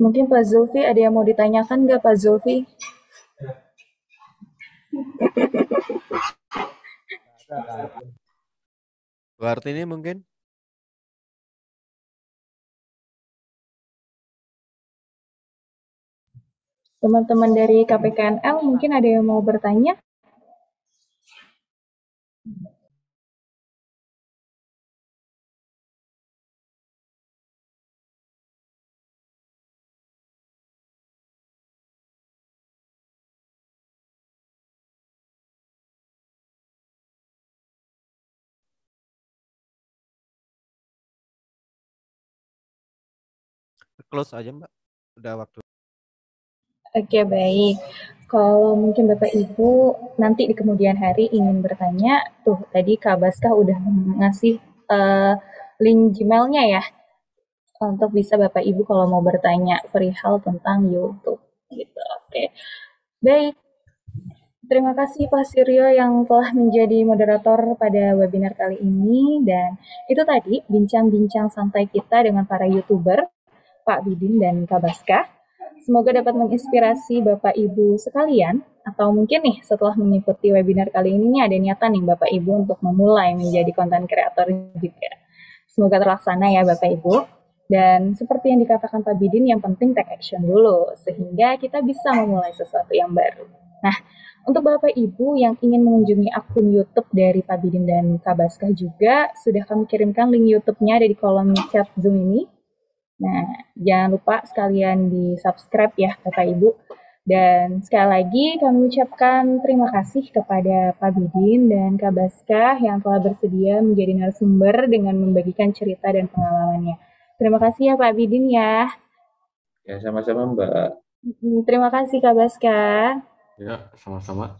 Mungkin Pak Zulfi ada yang mau ditanyakan nggak Pak Zulfi? Bu Artini mungkin? Teman-teman dari KPKNL mungkin ada yang mau bertanya? close aja Mbak. Udah waktu. Oke, okay, baik. Kalau mungkin Bapak Ibu nanti di kemudian hari ingin bertanya, tuh tadi Kak Baska udah ngasih uh, link Gmailnya ya untuk bisa Bapak Ibu kalau mau bertanya perihal tentang YouTube gitu. Oke. Baik. Terima kasih Pak Suryo yang telah menjadi moderator pada webinar kali ini dan itu tadi bincang-bincang santai kita dengan para YouTuber Pak Bidin dan Kak Baska, Semoga dapat menginspirasi Bapak Ibu sekalian atau mungkin nih setelah mengikuti webinar kali ini ada niatan nih Bapak Ibu untuk memulai menjadi konten kreator juga. Semoga terlaksana ya Bapak Ibu. Dan seperti yang dikatakan Pak Bidin, yang penting take action dulu, sehingga kita bisa memulai sesuatu yang baru. Nah, untuk Bapak Ibu yang ingin mengunjungi akun YouTube dari Pak Bidin dan Kak Baskah juga, sudah kami kirimkan link YouTube-nya ada di kolom chat Zoom ini. Nah, jangan lupa sekalian di-subscribe ya Bapak Ibu. Dan sekali lagi kami ucapkan terima kasih kepada Pak Bidin dan Kak Baskah yang telah bersedia menjadi narasumber dengan membagikan cerita dan pengalamannya. Terima kasih ya Pak Bidin ya. Ya, sama-sama Mbak. Terima kasih Kak Baskah. Ya, sama-sama.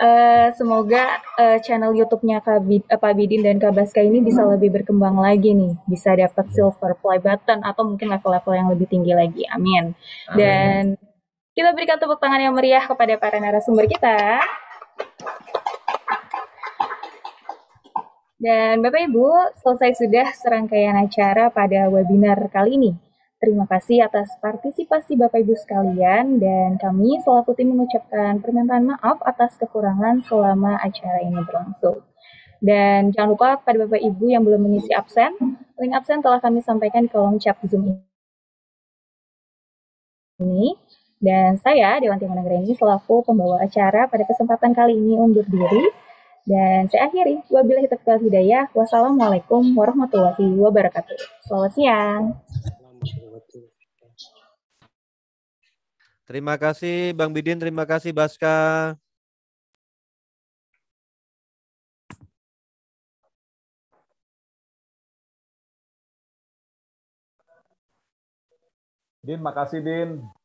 Eh, semoga uh, channel YouTube-nya Kak, Bid, uh, eh, Pak Bidin dan Kak Baska ini bisa hmm. lebih berkembang lagi nih, bisa dapat silver play button atau mungkin level-level yang lebih tinggi lagi. Amin. Amin. Dan kita berikan tepuk tangan yang meriah kepada para narasumber kita. Dan Bapak Ibu, selesai sudah serangkaian acara pada webinar kali ini. Terima kasih atas partisipasi Bapak Ibu sekalian dan kami selaku tim mengucapkan permintaan maaf atas kekurangan selama acara ini berlangsung. Dan jangan lupa kepada Bapak Ibu yang belum mengisi absen, link absen telah kami sampaikan di kolom chat Zoom ini. Dan saya, Dewan Timur ini selaku pembawa acara pada kesempatan kali ini undur diri. Dan saya akhiri, wabillahi taufiq hidayah, wassalamualaikum warahmatullahi wabarakatuh. Selamat siang. Terima kasih Bang Bidin, terima kasih Baska. Din, makasih Din.